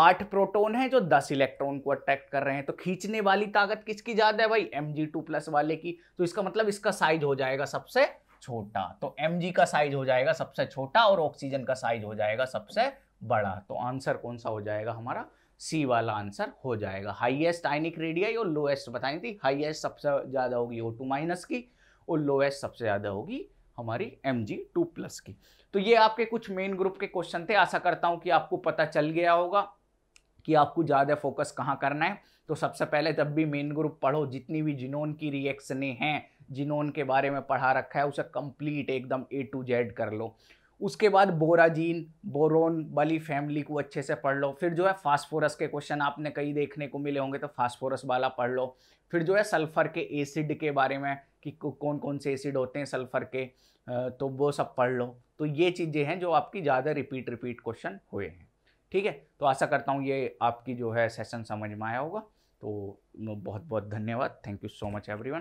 आठ प्रोटोन है जो दस इलेक्ट्रॉन को अट्रैक्ट कर रहे हैं तो खींचने वाली ताकत किसकी ज़्यादा है भाई एम जी टू प्लस वाले की तो इसका मतलब इसका साइज हो जाएगा सबसे छोटा तो एम जी का साइज हो जाएगा सबसे छोटा और ऑक्सीजन का साइज हो जाएगा सबसे बड़ा तो आंसर कौन सा हो जाएगा हमारा सी वाला आंसर हो जाएगा हाईएस्ट आइनिक रेडियाई और लोएस्ट बताई थी हाईएस्ट सबसे ज़्यादा होगी ओ टू माइनस की और लोएस्ट सबसे ज़्यादा होगी हमारी एम जी टू प्लस की तो ये आपके कुछ मेन ग्रुप के क्वेश्चन थे आशा करता हूँ कि आपको पता चल गया होगा कि आपको ज़्यादा फोकस कहाँ करना है तो सबसे पहले जब भी मेन ग्रुप पढ़ो जितनी भी जिनोन की रिएक्शनें हैं जिनोन के बारे में पढ़ा रखा है उसे कंप्लीट एकदम ए टू जेड कर लो उसके बाद बोराजीन बोरोन वाली फैमिली को अच्छे से पढ़ लो फिर जो है फास्फोरस के क्वेश्चन आपने कई देखने को मिले होंगे तो फास्फोरस वाला पढ़ लो फिर जो है सल्फ़र के एसिड के बारे में कि कौन कौन से एसिड होते हैं सल्फ़र के तो वो सब पढ़ लो तो ये चीज़ें हैं जो आपकी ज़्यादा रिपीट रिपीट क्वेश्चन हुए हैं ठीक है तो आशा करता हूँ ये आपकी जो है सेशन समझ में आया होगा तो बहुत बहुत धन्यवाद thank you so much every